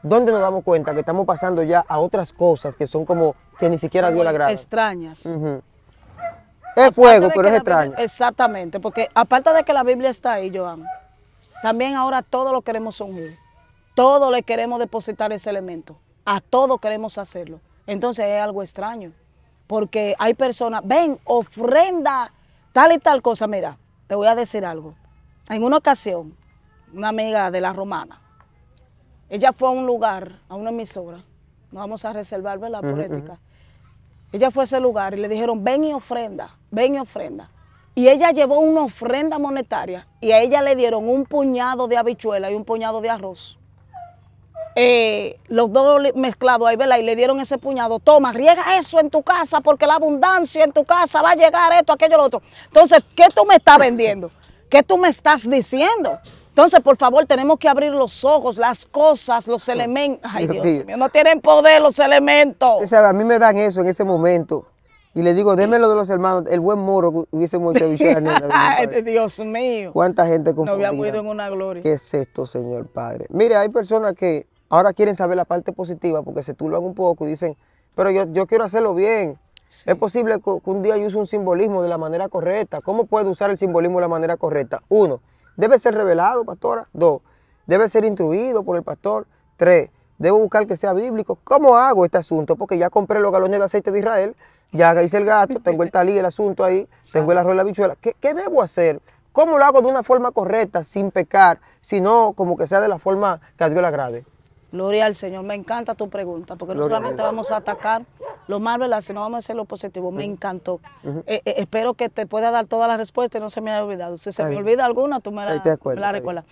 ¿Dónde nos damos cuenta que estamos pasando ya a otras cosas que son como que ni siquiera dio la gracia. Extrañas. Es fuego, pero es extraño. exactamente, porque aparte de que la Biblia está ahí, Joan, también ahora todos lo queremos unir Todos le queremos depositar ese elemento. A todos queremos hacerlo. Entonces es algo extraño, porque hay personas, ven, ofrenda tal y tal cosa. Mira, te voy a decir algo. En una ocasión, una amiga de la romana, ella fue a un lugar, a una emisora, nos vamos a reservar la política. Ella fue a ese lugar y le dijeron, ven y ofrenda, ven y ofrenda. Y ella llevó una ofrenda monetaria y a ella le dieron un puñado de habichuela y un puñado de arroz. Eh, los dos mezclados ahí, ¿verdad? Y le dieron ese puñado, toma, riega eso en tu casa porque la abundancia en tu casa va a llegar esto, aquello, lo otro. Entonces, ¿qué tú me estás vendiendo? ¿Qué tú me estás diciendo? Entonces, por favor, tenemos que abrir los ojos, las cosas, los ah. elementos. Ay, Dios, mío, no tienen poder los elementos. a mí me dan eso en ese momento. Y le digo, démelo de los hermanos, el buen moro que hubiésemos hecho [LAUGHS] Ay, Dios mío. ¿Cuánta gente confundida? No había huido en una gloria. ¿Qué es esto, Señor Padre? Mire, hay personas que ahora quieren saber la parte positiva porque se turban un poco y dicen, pero yo, quiero hacerlo bien. Es posible que un día yo use un simbolismo de la manera correcta. ¿Cómo puedo usar el simbolismo de la manera correcta? Uno, Debe ser revelado, pastora. Dos, debe ser instruido por el pastor. Tres, debo buscar que sea bíblico. ¿Cómo hago este asunto? Porque ya compré los galones de aceite de Israel, ya hice el gato, tengo el talí, el asunto ahí, tengo el arroz, la bichuela. ¿Qué, debo hacer? ¿Cómo lo hago de una forma correcta, sin pecar, sino como que sea de la forma que a Dios le Gloria al Señor. Me encanta tu pregunta, porque no solamente vamos a atacar lo malo, sino vamos a hacer lo positivo. Me encantó. Eh, eh, espero que te pueda dar todas las respuestas y no se me haya olvidado. Si se me olvida alguna, tú me la, recuerdas.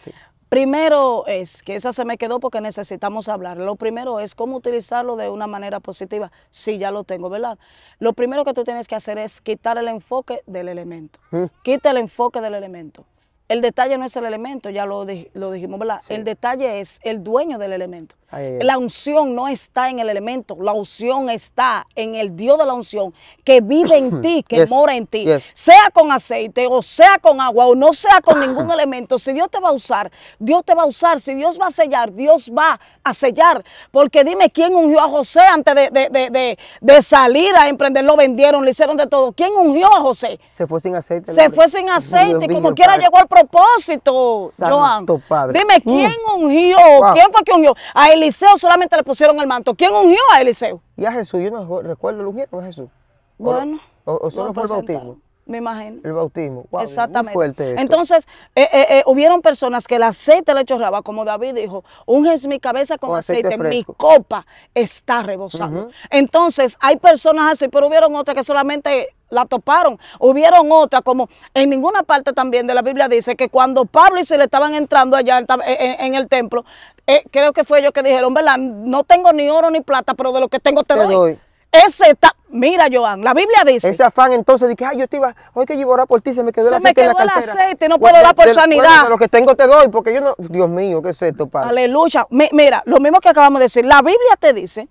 Primero es, que esa se me quedó porque necesitamos hablar, lo primero es cómo utilizarlo de una manera positiva, si ya lo tengo, ¿verdad? Lo primero que tú tienes que hacer es quitar el enfoque del elemento, quita el enfoque del elemento. El detalle no es el elemento, ya lo, dijimos, ¿verdad? El detalle es el dueño del elemento. Eh, la unción no está en el elemento, la unción está en el Dios de la unción que vive en [COUGHS] ti, que mora en ti. Sea con aceite o sea con agua o no sea con ningún [COUGHS] elemento, si Dios te va a usar, Dios te va a usar. Si Dios va a sellar, Dios va a sellar. Porque dime quién ungió a José antes de, salir a emprender. Lo vendieron, le hicieron de todo. ¿Quién ungió a José? Se fue sin aceite. Se fue sin aceite. como quiera llegó al propósito, Santo Dime mm. quién ungió, quién fue que ungió. A Eliseo solamente le pusieron el manto. ¿Quién ungió a Eliseo? Y a Jesús, yo no recuerdo, lo ungieron Jesús. Bueno. O, solo fue el bautismo. Me imagino. El bautismo. Exactamente. Entonces, eh, eh, eh, hubieron personas que el aceite le chorraba, como David dijo, unges mi cabeza con, aceite, mi copa está rebosando. Entonces, hay personas así, pero hubieron otras que solamente la toparon. Hubieron otra, como en ninguna parte también de la Biblia dice que cuando Pablo y se le estaban entrando allá en, el templo, eh, creo que fue ellos que dijeron, ¿verdad? No tengo ni oro ni plata, pero de lo que tengo te, te doy. Ese está, mira Joan, la Biblia dice. Ese afán entonces de ay, yo te iba, hoy que llevo a por ti, se me quedó el aceite me quedó en la cartera. el aceite, no puedo dar por de, sanidad. de lo que tengo te doy, porque yo no, Dios mío, ¿qué es esto, Padre? Aleluya. mira, lo mismo que acabamos de decir, la Biblia te dice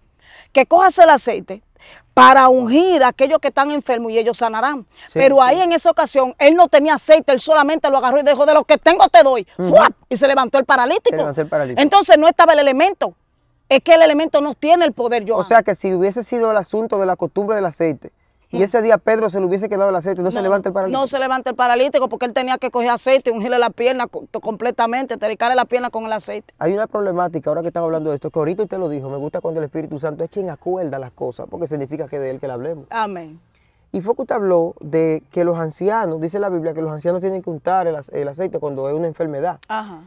que cojas el aceite, para ungir a aquellos que están enfermos y ellos sanarán. Pero ahí en esa ocasión, él no tenía aceite, él solamente lo agarró y dijo, de lo que tengo te doy. Y se levantó, el paralítico. Entonces no estaba el elemento. Es que el elemento no tiene el poder, yo. O sea que si hubiese sido el asunto de la costumbre del aceite, y ese día Pedro se le hubiese quedado el aceite, no, no se levanta el paralítico. No se levanta el paralítico porque él tenía que coger aceite, ungirle la pierna completamente, tericarle la pierna con el aceite. Hay una problemática, ahora que estamos hablando de esto, que ahorita usted lo dijo, me gusta cuando el Espíritu Santo es quien acuerda las cosas, porque significa que de él que le hablemos. Amén. Y fue que usted habló de que los ancianos, dice la Biblia, que los ancianos tienen que untar el, aceite cuando es una enfermedad. Ajá.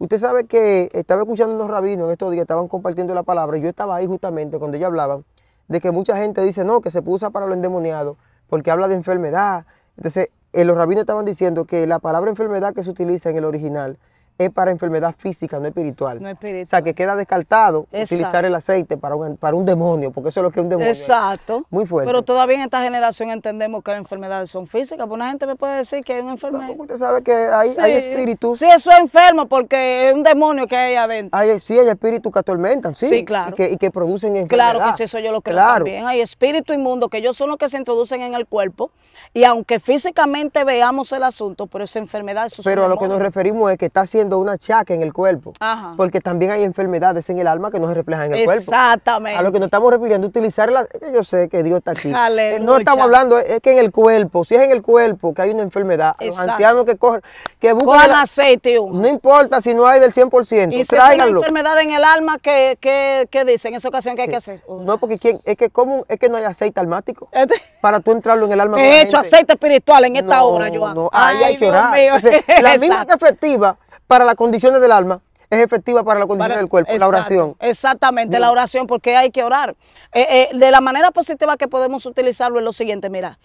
Usted sabe que estaba escuchando unos rabinos en estos días, estaban compartiendo la palabra, y yo estaba ahí justamente cuando ellos hablaban, de que mucha gente dice, no, que se usa para lo endemoniado, porque habla de enfermedad. Entonces, eh, los rabinos estaban diciendo que la palabra enfermedad que se utiliza en el original es para enfermedad física, no espiritual. No O sea, que queda descartado utilizar el aceite para un, para un demonio, porque eso es lo que es un demonio. Exacto. Muy fuerte. Pero todavía en esta generación entendemos que las enfermedades son físicas, porque una gente me puede decir que hay una enfermedad. Usted sabe que hay, hay espíritu. Sí, eso es enfermo, porque es un demonio que hay adentro. Hay, sí, hay espíritus que atormentan, sí. claro. Y que, producen enfermedad. Claro que eso yo lo creo también. Hay espíritu inmundo que ellos son los que se introducen en el cuerpo, y aunque físicamente veamos el asunto, pero esa enfermedad... pero a lo que nos referimos es que está haciendo una un en el cuerpo. Porque también hay enfermedades en el alma que no se reflejan en el cuerpo. Exactamente. A lo que nos estamos refiriendo, utilizar Yo sé que Dios está aquí. Eh, no estamos hablando, es que en el cuerpo, si es en el cuerpo que hay una enfermedad, los ancianos que que buscan... No importa si no hay del 100%, Y si hay una enfermedad en el alma, ¿qué, qué, dice en esa ocasión que hay que hacer? No, porque es que como es que no hay aceite almático [LAUGHS] este para tú entrarlo en el alma. He hecho aceite espiritual en esta no, hora, Joan. No, ahí hay que la misma [LAUGHS] efectiva para las condiciones del alma, es efectiva para la condición del cuerpo, la oración. Exactamente, la oración, porque hay que orar. Eh, eh, de la manera positiva que podemos utilizarlo es lo siguiente, mira,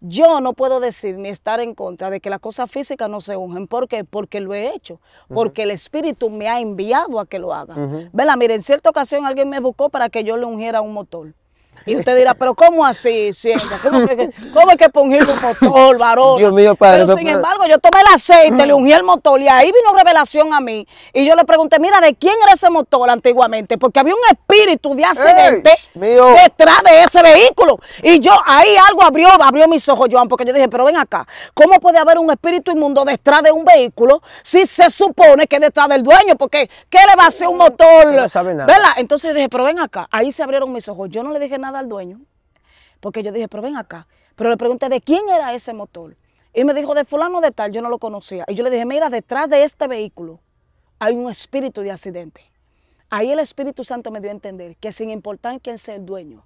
yo no puedo decir ni estar en contra de que las cosas físicas no se unjen. ¿Por qué? Porque lo he hecho. Porque el Espíritu me ha enviado a que lo haga. mira, en cierta ocasión alguien me buscó para que yo le ungiera un motor. Y usted dirá, pero ¿cómo así, siendo ¿Cómo, es que pungir un motor, varón? Dios mío, padre. Pero sin embargo, yo tomé el aceite, le mm. ungí el motor y ahí vino revelación a mí. Y yo le pregunté, mira, ¿de quién era ese motor antiguamente? Porque había un espíritu de accidente detrás de ese vehículo. Y yo ahí algo abrió, abrió mis ojos, Joan, porque yo dije, pero ven acá, ¿cómo puede haber un espíritu inmundo detrás de un vehículo si se supone que es detrás del dueño? Porque ¿qué le va a hacer un motor? ¿Verdad? Entonces yo dije, pero ven acá, ahí se abrieron mis ojos. Yo no le dije nada nada al dueño. Porque yo dije, pero ven acá. Pero le pregunté de quién era ese motor. Y me dijo, de fulano de tal, yo no lo conocía. Y yo le dije, mira, detrás de este vehículo hay un espíritu de accidente. Ahí el Espíritu Santo me dio a entender que sin importar quién sea el dueño,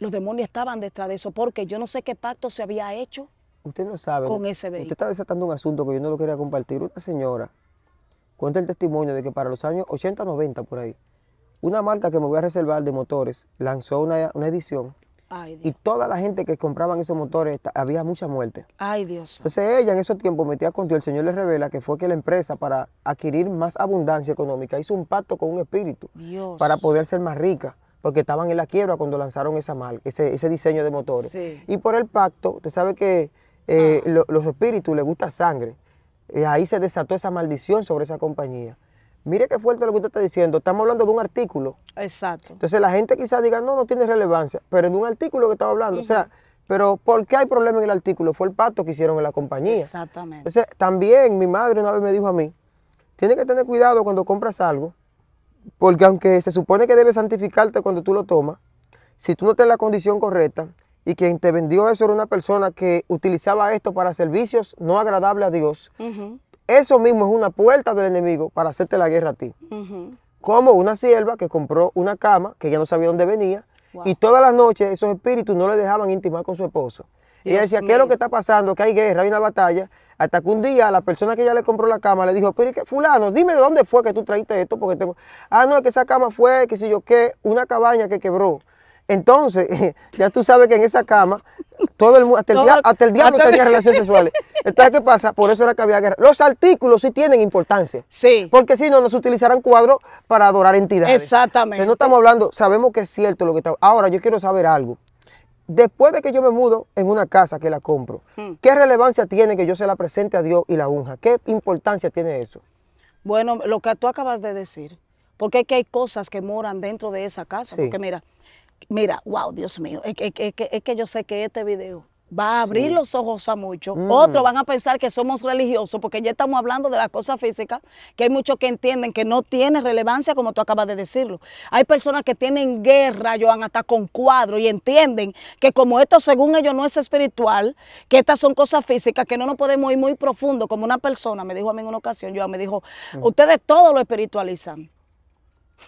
los demonios estaban detrás de eso porque yo no sé qué pacto se había hecho usted no sabe, con ese vehículo. Usted está desatando un asunto que yo no lo quería compartir. Una señora cuenta el testimonio de que para los años 80, 90 por ahí, una marca que me voy a reservar de motores lanzó una, edición y toda la gente que compraban esos motores había mucha muerte. Ay, Dios. Entonces ella en esos tiempos metía con Dios. el Señor le revela que fue que la empresa para adquirir más abundancia económica hizo un pacto con un espíritu para poder ser más rica, porque estaban en la quiebra cuando lanzaron esa ese, ese diseño de motores. Y por el pacto, usted sabe que eh, ah. los espíritus les gusta sangre. Eh, ahí se desató esa maldición sobre esa compañía. Mire qué fuerte lo que usted está diciendo. Estamos hablando de un artículo. Exacto. Entonces la gente quizás diga, no, no tiene relevancia, pero en un artículo que estamos hablando. O sea, pero ¿por qué hay problema en el artículo? Fue el pacto que hicieron en la compañía. Exactamente. Entonces, también mi madre una vez me dijo a mí, tiene que tener cuidado cuando compras algo, porque aunque se supone que debes santificarte cuando tú lo tomas, si tú no tienes la condición correcta y quien te vendió eso era una persona que utilizaba esto para servicios no agradables a Dios, eso mismo es una puerta del enemigo para hacerte la guerra a ti. Como una sierva que compró una cama que ya no sabía dónde venía y todas las noches esos espíritus no le dejaban intimar con su esposo. y ella decía, ¿qué es lo que está pasando? Que hay guerra, hay una batalla. Hasta que un día la persona que ya le compró la cama le dijo, pero fulano, dime de dónde fue que tú traíste esto, porque tengo... Ah, no, es que esa cama fue, qué sé yo qué, una cabaña que quebró. Entonces, [LAUGHS] ya tú sabes que en esa cama todo el mundo, hasta el, diablo, hasta tenía relaciones [LAUGHS] sexuales. Entonces, ¿qué pasa? Por eso era que había guerra. Los artículos sí tienen importancia. Sí. Porque si no, nos utilizarán cuadros para adorar entidades. Exactamente. Pero no estamos hablando, sabemos que es cierto lo que está. Ahora, yo quiero saber algo. Después de que yo me mudo en una casa que la compro, hmm. ¿qué relevancia tiene que yo se la presente a Dios y la unja? ¿Qué importancia tiene eso? Bueno, lo que tú acabas de decir, porque que hay cosas que moran dentro de esa casa. Porque mira, Mira, wow, Dios mío, es, es, es que yo sé que este video va a abrir los ojos a muchos. Mm. Otros van a pensar que somos religiosos porque ya estamos hablando de las cosas físicas, que hay muchos que entienden que no tiene relevancia como tú acabas de decirlo. Hay personas que tienen guerra, Joan, hasta con cuadros y entienden que como esto según ellos no es espiritual, que estas son cosas físicas, que no nos podemos ir muy profundo, como una persona me dijo a mí en una ocasión, Joan me dijo, mm. ustedes todo lo espiritualizan.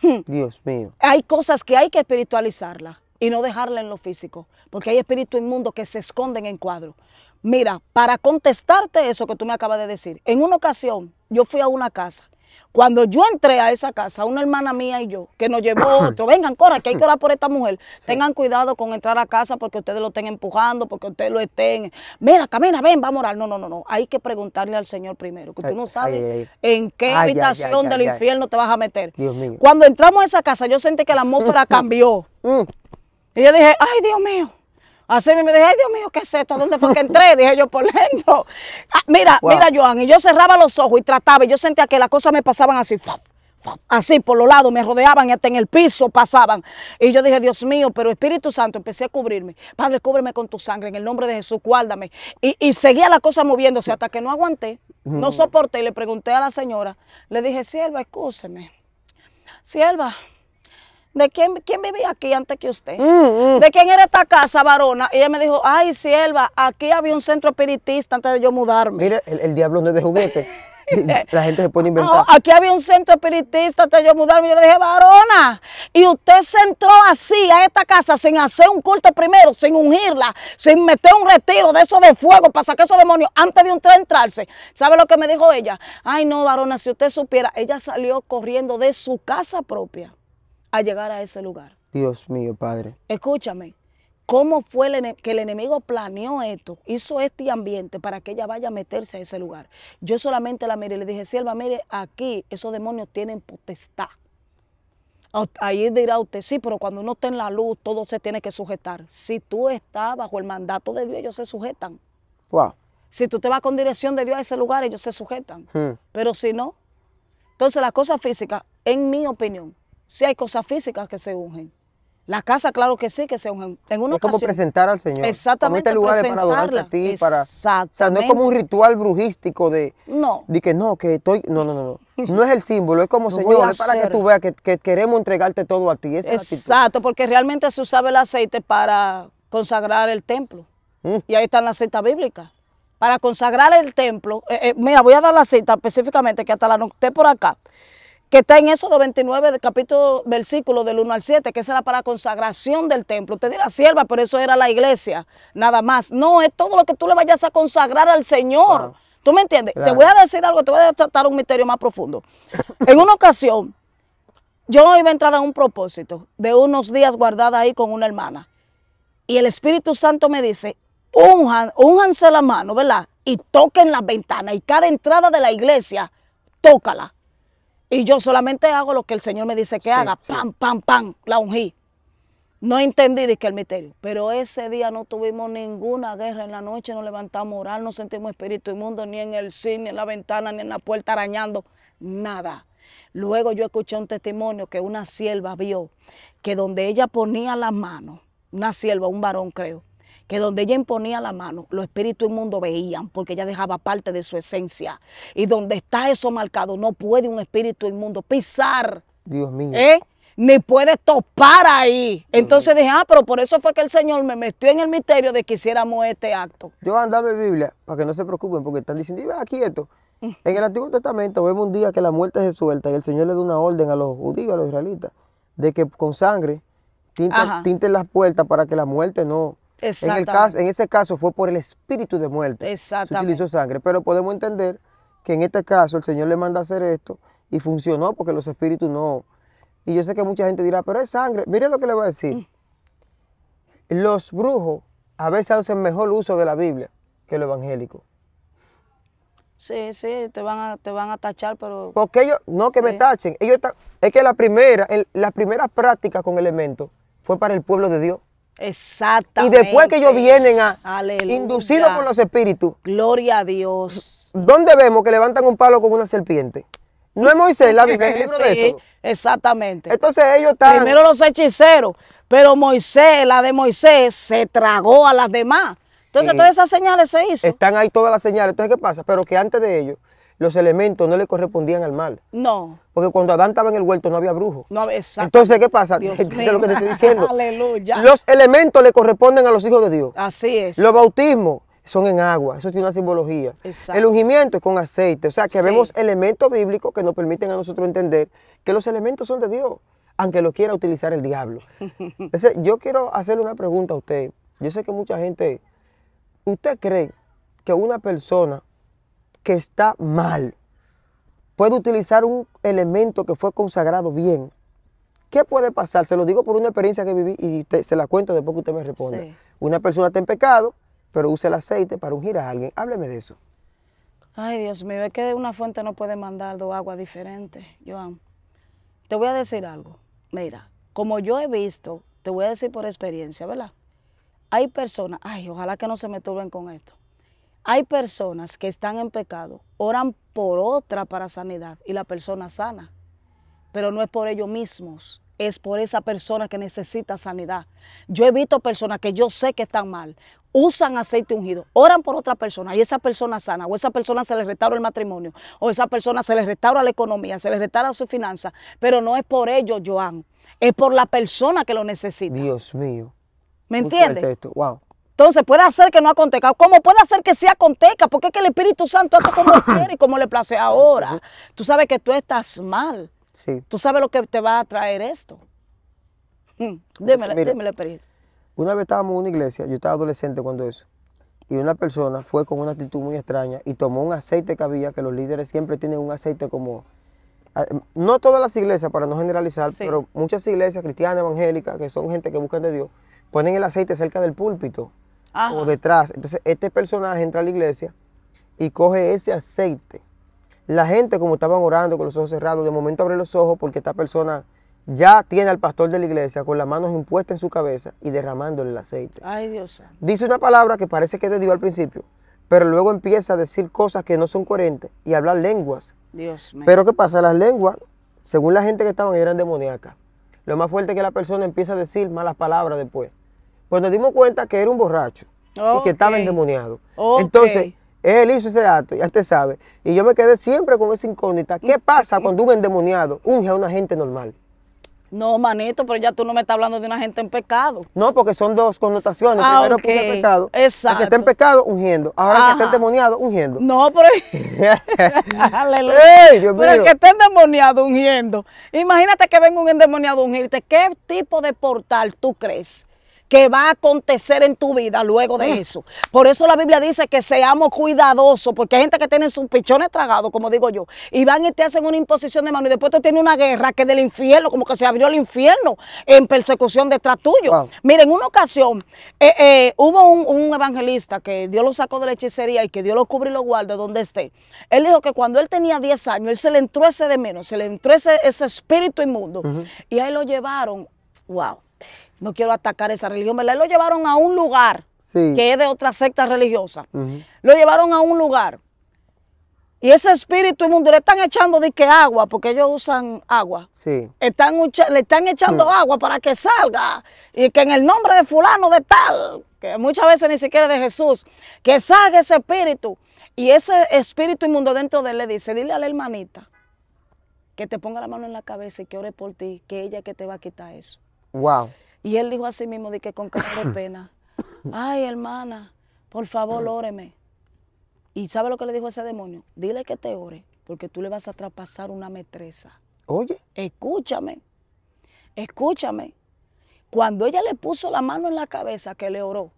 Hmm. Dios mío. Hay cosas que hay que espiritualizarlas y no dejarla en lo físico, porque hay espíritus inmundos que se esconden en cuadros. Mira, para contestarte eso que tú me acabas de decir, en una ocasión yo fui a una casa cuando yo entré a esa casa, una hermana mía y yo, que nos llevó [COUGHS] otro, vengan, corra! que hay que orar por esta mujer. Tengan cuidado con entrar a casa porque ustedes lo estén empujando, porque ustedes lo estén. Mira, camina, ven, vamos a orar. No, no, no, no. Hay que preguntarle al Señor primero, que tú no sabes en qué habitación del infierno te vas a meter. Dios mío. Cuando entramos a esa casa, yo sentí que la atmósfera [COUGHS] cambió. Mm. y yo dije, ay, Dios mío. Así me dije, Dios mío, ¿qué es esto? ¿Dónde fue que entré? Dije yo por dentro. Ah, mira, mira, Joan, y yo cerraba los ojos y trataba, y yo sentía que las cosas me pasaban así, así por los lados, me rodeaban y hasta en el piso pasaban. Y yo dije, Dios mío, pero Espíritu Santo, empecé a cubrirme. Padre, cúbreme con tu sangre, en el nombre de Jesús, guárdame. Y, y seguía la cosa moviéndose hasta que no aguanté, no soporté y le pregunté a la señora, le dije, sierva, escúcheme. Sierva, ¿de quién, vivía aquí antes que usted? Mm, mm. ¿De quién era esta casa, varona? Y ella me dijo, ay, sierva, aquí había un centro espiritista antes de yo mudarme. Mire, el, diablo no es de juguete. [LAUGHS] La gente se pone inventar. aquí había un centro espiritista antes de yo mudarme. Yo le dije, varona, y usted se entró así a esta casa sin hacer un culto primero, sin ungirla, sin meter un retiro de eso de fuego para sacar esos demonios antes de entrarse. ¿Sabe lo que me dijo ella? Ay, no, varona, si usted supiera, ella salió corriendo de su casa propia a llegar a ese lugar. Dios mío, Padre. Escúchame, ¿cómo fue que el enemigo planeó esto? Hizo este ambiente para que ella vaya a meterse a ese lugar. Yo solamente la miré y le dije, sierva, mire, aquí esos demonios tienen potestad. Ahí dirá usted, sí, pero cuando uno está en la luz, todo se tiene que sujetar. Si tú estás bajo el mandato de Dios, ellos se sujetan. Si tú te vas con dirección de Dios a ese lugar, ellos se sujetan. Hmm. Pero si no, entonces las cosa física, en mi opinión, sí hay cosas físicas que se ungen. La casa, claro que sí, que se ungen. En una es como presentar al Señor. Este Exactamente. Este lugar para adorarte a ti, O sea, no es como un ritual brujístico de... No. De que no, que estoy... No, no, no. No, es el símbolo, es como, [LAUGHS] Señor, es para que tú veas que, queremos entregarte todo a ti. Esa Exacto, porque realmente se usaba el aceite para consagrar el templo. Mm. Y ahí está la cita bíblica. Para consagrar el templo, eh, eh, mira, voy a dar la cita específicamente que hasta la noté por acá que está en esos 29 del capítulo, versículo del 1 al 7, que esa era para consagración del templo. Usted dirá sierva, pero eso era la iglesia, nada más. No, es todo lo que tú le vayas a consagrar al Señor. ¿Tú me entiendes? Te voy a decir algo, te voy a tratar un misterio más profundo. [LAUGHS] en una ocasión, yo iba a entrar a un propósito de unos días guardada ahí con una hermana. Y el Espíritu Santo me dice, unjanse la mano, ¿verdad? Y toquen las ventanas. Y cada entrada de la iglesia, tócala y yo solamente hago lo que el Señor me dice que haga. Pam, pam, pam, la ungí. No entendí de el misterio. Pero ese día no tuvimos ninguna guerra. En la noche no levantamos oral, no sentimos espíritu inmundo, ni en el cine, ni en la ventana, ni en la puerta arañando. Nada. Luego yo escuché un testimonio que una sierva vio que donde ella ponía las manos, una sierva, un varón creo, que donde ella imponía la mano, los espíritus inmundos veían, porque ella dejaba parte de su esencia. Y donde está eso marcado, no puede un espíritu inmundo pisar. Dios mío. ¿eh? Ni puede topar ahí. Entonces dije, ah, pero por eso fue que el Señor me metió en el misterio de que hiciéramos este acto. Yo andaba en Biblia, para que no se preocupen, porque están diciendo, aquí esto. Mm. En el Antiguo Testamento vemos un día que la muerte se suelta y el Señor le da una orden a los judíos, a los israelitas, de que con sangre tinten, tinten las puertas para que la muerte no, en, ese caso fue por el espíritu de muerte. utilizó sangre, pero podemos entender que en este caso el Señor le manda a hacer esto y funcionó porque los espíritus no. Y yo sé que mucha gente dirá, pero es sangre. mire lo que le voy a decir. Mm. Los brujos a veces hacen mejor uso de la Biblia que lo evangélico Sí, sí, te van a, te van a tachar, pero... Porque ellos, no que me tachen, es que la primera, las primeras prácticas con elementos fue para el pueblo de Dios. Exactamente. Y después que ellos vienen a, Aleluya. inducidos por los espíritus. Gloria a Dios. ¿Dónde vemos que levantan un palo con una serpiente? No es Moisés, la Biblia, sí, Exactamente. Entonces ellos están... Primero los hechiceros, pero Moisés, la de Moisés, se tragó a las demás. Entonces todas esas señales se hizo. Están ahí todas las señales. Entonces, ¿qué pasa? Pero que antes de ellos los elementos no le correspondían al mal. No. Porque cuando Adán estaba en el huerto no había brujo. No, exacto. Entonces, ¿qué pasa? Dios [LAUGHS] lo que te estoy diciendo. [LAUGHS] Aleluya. Los elementos le corresponden a los hijos de Dios. Así es. Los bautismos son en agua, eso es una simbología. Exacto. El ungimiento es con aceite, o sea que vemos elementos bíblicos que nos permiten a nosotros entender que los elementos son de Dios, aunque lo quiera utilizar el diablo. [LAUGHS] Entonces, yo quiero hacerle una pregunta a usted. Yo sé que mucha gente, ¿usted cree que una persona que está mal. Puede utilizar un elemento que fue consagrado bien. ¿Qué puede pasar? Se lo digo por una experiencia que viví y se la cuento después que usted me responde Una persona está en pecado, pero usa el aceite para ungir a alguien. Hábleme de eso. Ay, Dios mío, es que una fuente no puede mandar dos aguas diferentes, Joan. Te voy a decir algo. Mira, como yo he visto, te voy a decir por experiencia, ¿verdad? Hay personas, ay, ojalá que no se me turben con esto. Hay personas que están en pecado, oran por otra para sanidad y la persona sana, pero no es por ellos mismos, es por esa persona que necesita sanidad. Yo he visto personas que yo sé que están mal, usan aceite ungido, oran por otra persona y esa persona sana, o esa persona se les restaura el matrimonio, o esa persona se les restaura la economía, se les restaura su finanza, pero no es por ellos, Joan, es por la persona que lo necesita. Dios mío. ¿Me entiendes? Wow. Entonces puede hacer que no acontezca, ¿cómo puede hacer que sí acontezca, porque el Espíritu Santo hace como [COUGHS] quiere y como le place ahora. Tú sabes que tú estás mal. Sí. Tú sabes lo que te va a traer esto. Dímelo, mm, dímelo. Una vez estábamos en una iglesia, yo estaba adolescente cuando eso, y una persona fue con una actitud muy extraña y tomó un aceite que había, que los líderes siempre tienen un aceite como... Ah, no todas las iglesias, para no generalizar, pero muchas iglesias cristianas, evangélicas, que son gente que buscan de Dios, ponen el aceite cerca del púlpito o detrás. Entonces este personaje entra a la iglesia y coge ese aceite. La gente como estaban orando con los ojos cerrados, de momento abre los ojos porque esta persona ya tiene al pastor de la iglesia con las manos impuestas en su cabeza y derramándole el aceite. Ay, Dios. Dice una palabra que parece que de Dios al principio, pero luego empieza a decir cosas que no son coherentes y hablar lenguas. Pero ¿qué pasa? Las lenguas, según la gente que estaban, eran demoníacas. Lo más fuerte es que la persona empieza a decir malas palabras después. Pues nos dimos cuenta que era un borracho y que estaba endemoniado. Entonces, él hizo ese acto, ya usted sabe. Y yo me quedé siempre con esa incógnita. ¿Qué pasa cuando un endemoniado unge a una gente normal? No, manito, pero ya tú no me estás hablando de una gente en pecado. No, porque son dos connotaciones. Ah, Primero pecado. Exacto. El que está en pecado, ungiendo. Ahora el que está endemoniado, ungiendo. No, pero... [LAUGHS] Aleluya. pero el que está endemoniado, ungiendo. Imagínate que venga un endemoniado a ungirte. ¿Qué tipo de portal tú crees? que va a acontecer en tu vida luego de ah. eso. Por eso la Biblia dice que seamos cuidadosos, porque hay gente que tiene sus pichones tragados, como digo yo, y van y te hacen una imposición de mano y después te tiene una guerra que del infierno, como que se abrió el infierno en persecución detrás tuyo. miren en una ocasión eh, eh, hubo un, evangelista que Dios lo sacó de la hechicería y que Dios lo cubre y lo guarda donde esté. Él dijo que cuando él tenía 10 años, él se le entró ese de menos, se le entró ese, espíritu inmundo y ahí lo llevaron, wow no quiero atacar esa religión, me Lo llevaron a un lugar que es de otra secta religiosa. Lo llevaron a un lugar. Y ese espíritu inmundo le están echando de agua, porque ellos usan agua. Sí. le están echando mm. agua para que salga. Y que en el nombre de fulano de tal, que muchas veces ni siquiera de Jesús, que salga ese espíritu. Y ese espíritu inmundo dentro de él le dice, dile a la hermanita que te ponga la mano en la cabeza y que ore por ti, que ella que te va a quitar eso. Wow. Y él dijo a sí mismo, de que con cara de [LAUGHS] pena, ay hermana, por favor, óreme. ¿Y sabe lo que le dijo ese demonio? Dile que te ore, porque tú le vas a traspasar una maestresa. Oye. Escúchame, escúchame. Cuando ella le puso la mano en la cabeza que le oró,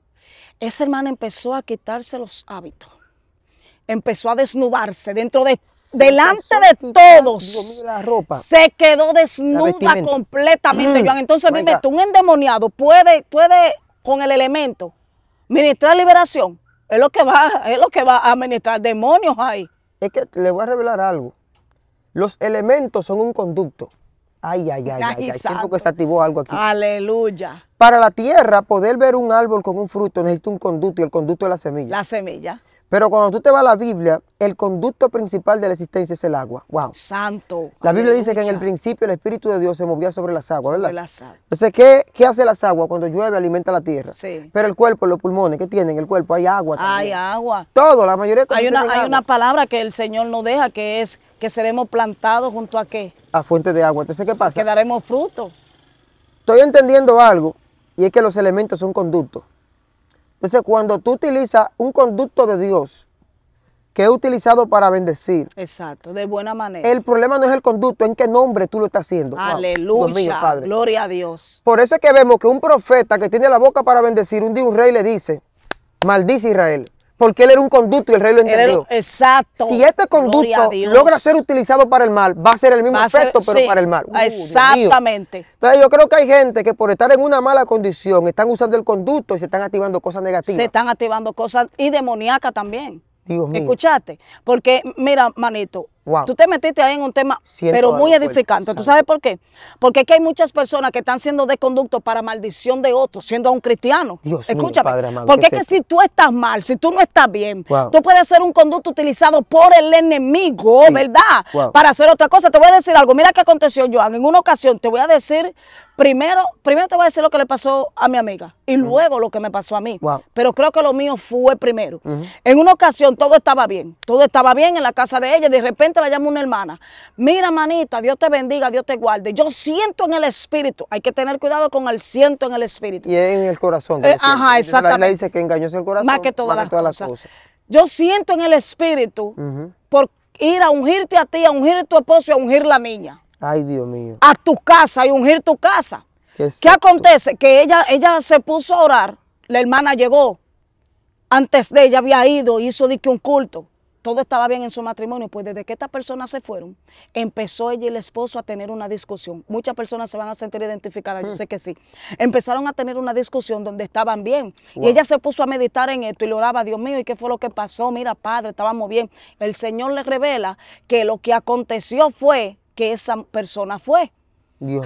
esa hermana empezó a quitarse los hábitos. Empezó a desnudarse dentro de delante de todos, se quedó desnuda completamente, mm, Entonces dime tú, un endemoniado puede, puede con el elemento ministrar liberación. Es lo que va, es lo que va a ministrar demonios ahí. Es que le voy a revelar algo. Los elementos son un conducto. Ay, ay, ay, ay, ay. que se activó algo aquí. Aleluya. Para la tierra, poder ver un árbol con un fruto necesita un conducto y el conducto de la semilla. La semilla. Pero cuando tú te vas a la Biblia, el conducto principal de la existencia es el agua. Wow. Santo. La Biblia dice que en el principio el Espíritu de Dios se movía sobre las aguas, ¿verdad? Sobre las aguas. Entonces, ¿qué, ¿qué, hace las aguas? Cuando llueve, alimenta la tierra. Sí. Pero el cuerpo, los pulmones, ¿qué tienen? El cuerpo, hay agua también. Hay agua. Todo, la mayoría de Hay, una, hay una palabra que el Señor nos deja, que es que seremos plantados junto a qué? A fuente de agua. Entonces, ¿qué pasa? Que daremos fruto. Estoy entendiendo algo, y es que los elementos son conductos. Entonces, cuando tú utilizas un conducto de Dios, que es utilizado para bendecir. Exacto, de buena manera. El problema no es el conducto, en qué nombre tú lo estás haciendo. Aleluya, gloria a Dios. Por eso es que vemos que un profeta que tiene la boca para bendecir, un día un rey le dice, maldice Israel porque él era un conducto y el rey lo entendió. exacto. Si este conducto logra ser utilizado para el mal, va a ser el mismo efecto, pero para el mal. Uh, exactamente. Entonces yo creo que hay gente que por estar en una mala condición están usando el conducto y se están activando cosas negativas. Se están activando cosas y demoníacas también. Dios Porque mira, manito, Tú te metiste ahí en un tema, pero muy edificante. ¿Tú sabes por qué? Porque es que hay muchas personas que están siendo de conducto para maldición de otros, siendo un cristiano. Dios porque es que si tú estás mal, si tú no estás bien, tú puedes ser un conducto utilizado por el enemigo, ¿verdad? Para hacer otra cosa. Te voy a decir algo. Mira qué aconteció, Joan. En una ocasión te voy a decir Primero, primero te voy a decir lo que le pasó a mi amiga y luego lo que me pasó a mí. Pero creo que lo mío fue primero. En una ocasión todo estaba bien. Todo estaba bien en la casa de ella. De repente la llama una hermana. Mira, manita, Dios te bendiga, Dios te guarde. Yo siento en el espíritu. Hay que tener cuidado con el siento en el espíritu. Y en el corazón. Eh, ajá, exactamente. La, dice que engañóse el corazón. Más que todas, las, cosas. Yo siento en el espíritu por ir a ungirte a ti, a ungir tu esposo y a ungir la niña. Ay, Dios mío. A tu casa y ungir tu casa. ¿Qué, acontece? Que ella, ella se puso a orar. La hermana llegó. Antes de ella había ido, hizo de que un culto todo estaba bien en su matrimonio, pues desde que estas personas se fueron, empezó ella y el esposo a tener una discusión. Muchas personas se van a sentir identificadas, yo hmm. sé que sí. Empezaron a tener una discusión donde estaban bien. Y ella se puso a meditar en esto y le oraba, Dios mío, ¿y qué fue lo que pasó? Mira, padre, estábamos bien. El Señor le revela que lo que aconteció fue que esa persona fue.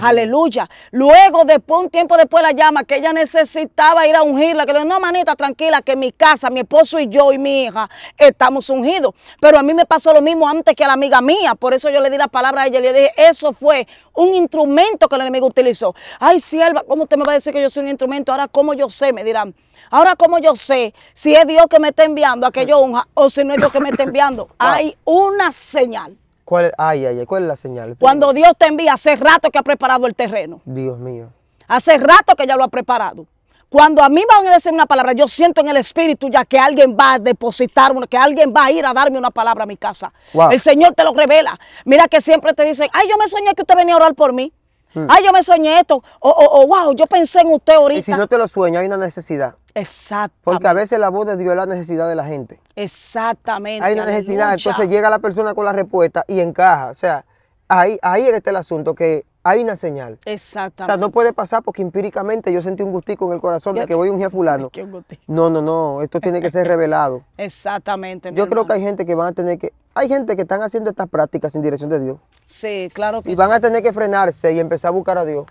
Aleluya. Luego, después, un tiempo después la llama, que ella necesitaba ir a ungirla, que le dijo, no, manita, tranquila, que mi casa, mi esposo y yo y mi hija estamos ungidos. Pero a mí me pasó lo mismo antes que a la amiga mía, por eso yo le di la palabra a ella y le dije, eso fue un instrumento que el enemigo utilizó. Ay, sierva, ¿cómo usted me va a decir que yo soy un instrumento? Ahora, ¿cómo yo sé? Me dirán. Ahora, ¿cómo yo sé si es Dios que me está enviando a que yo unja o si no es Dios que me está enviando? Hay una señal. ¿Cuál, ay, es la señal? Cuando Dios te envía, hace rato que ha preparado el terreno. Dios mío. Hace rato que ya lo ha preparado. Cuando a mí me van a decir una palabra, yo siento en el espíritu ya que alguien va a depositar, que alguien va a ir a darme una palabra a mi casa. El Señor te lo revela. Mira que siempre te dicen, ay, yo me soñé que usted venía a orar por mí. Mm. Ay, yo me soñé esto. O, o, o, wow, yo pensé en usted ahorita. Y si no te lo sueño, hay una necesidad. exacto Porque a veces la voz de Dios es la necesidad de la gente. Exactamente. Hay una necesidad. Entonces llega la persona con la respuesta y encaja. O sea, ahí, ahí está el asunto que hay una señal. Exactamente. O sea, no puede pasar porque empíricamente yo sentí un gustico en el corazón de que voy a un fulano. No, no, no, esto tiene que ser [LAUGHS] revelado. Exactamente. Yo creo que hay gente que van a tener que, hay gente que están haciendo estas prácticas sin dirección de Dios. Sí, claro que sí. Y van a tener que frenarse y empezar a buscar a Dios.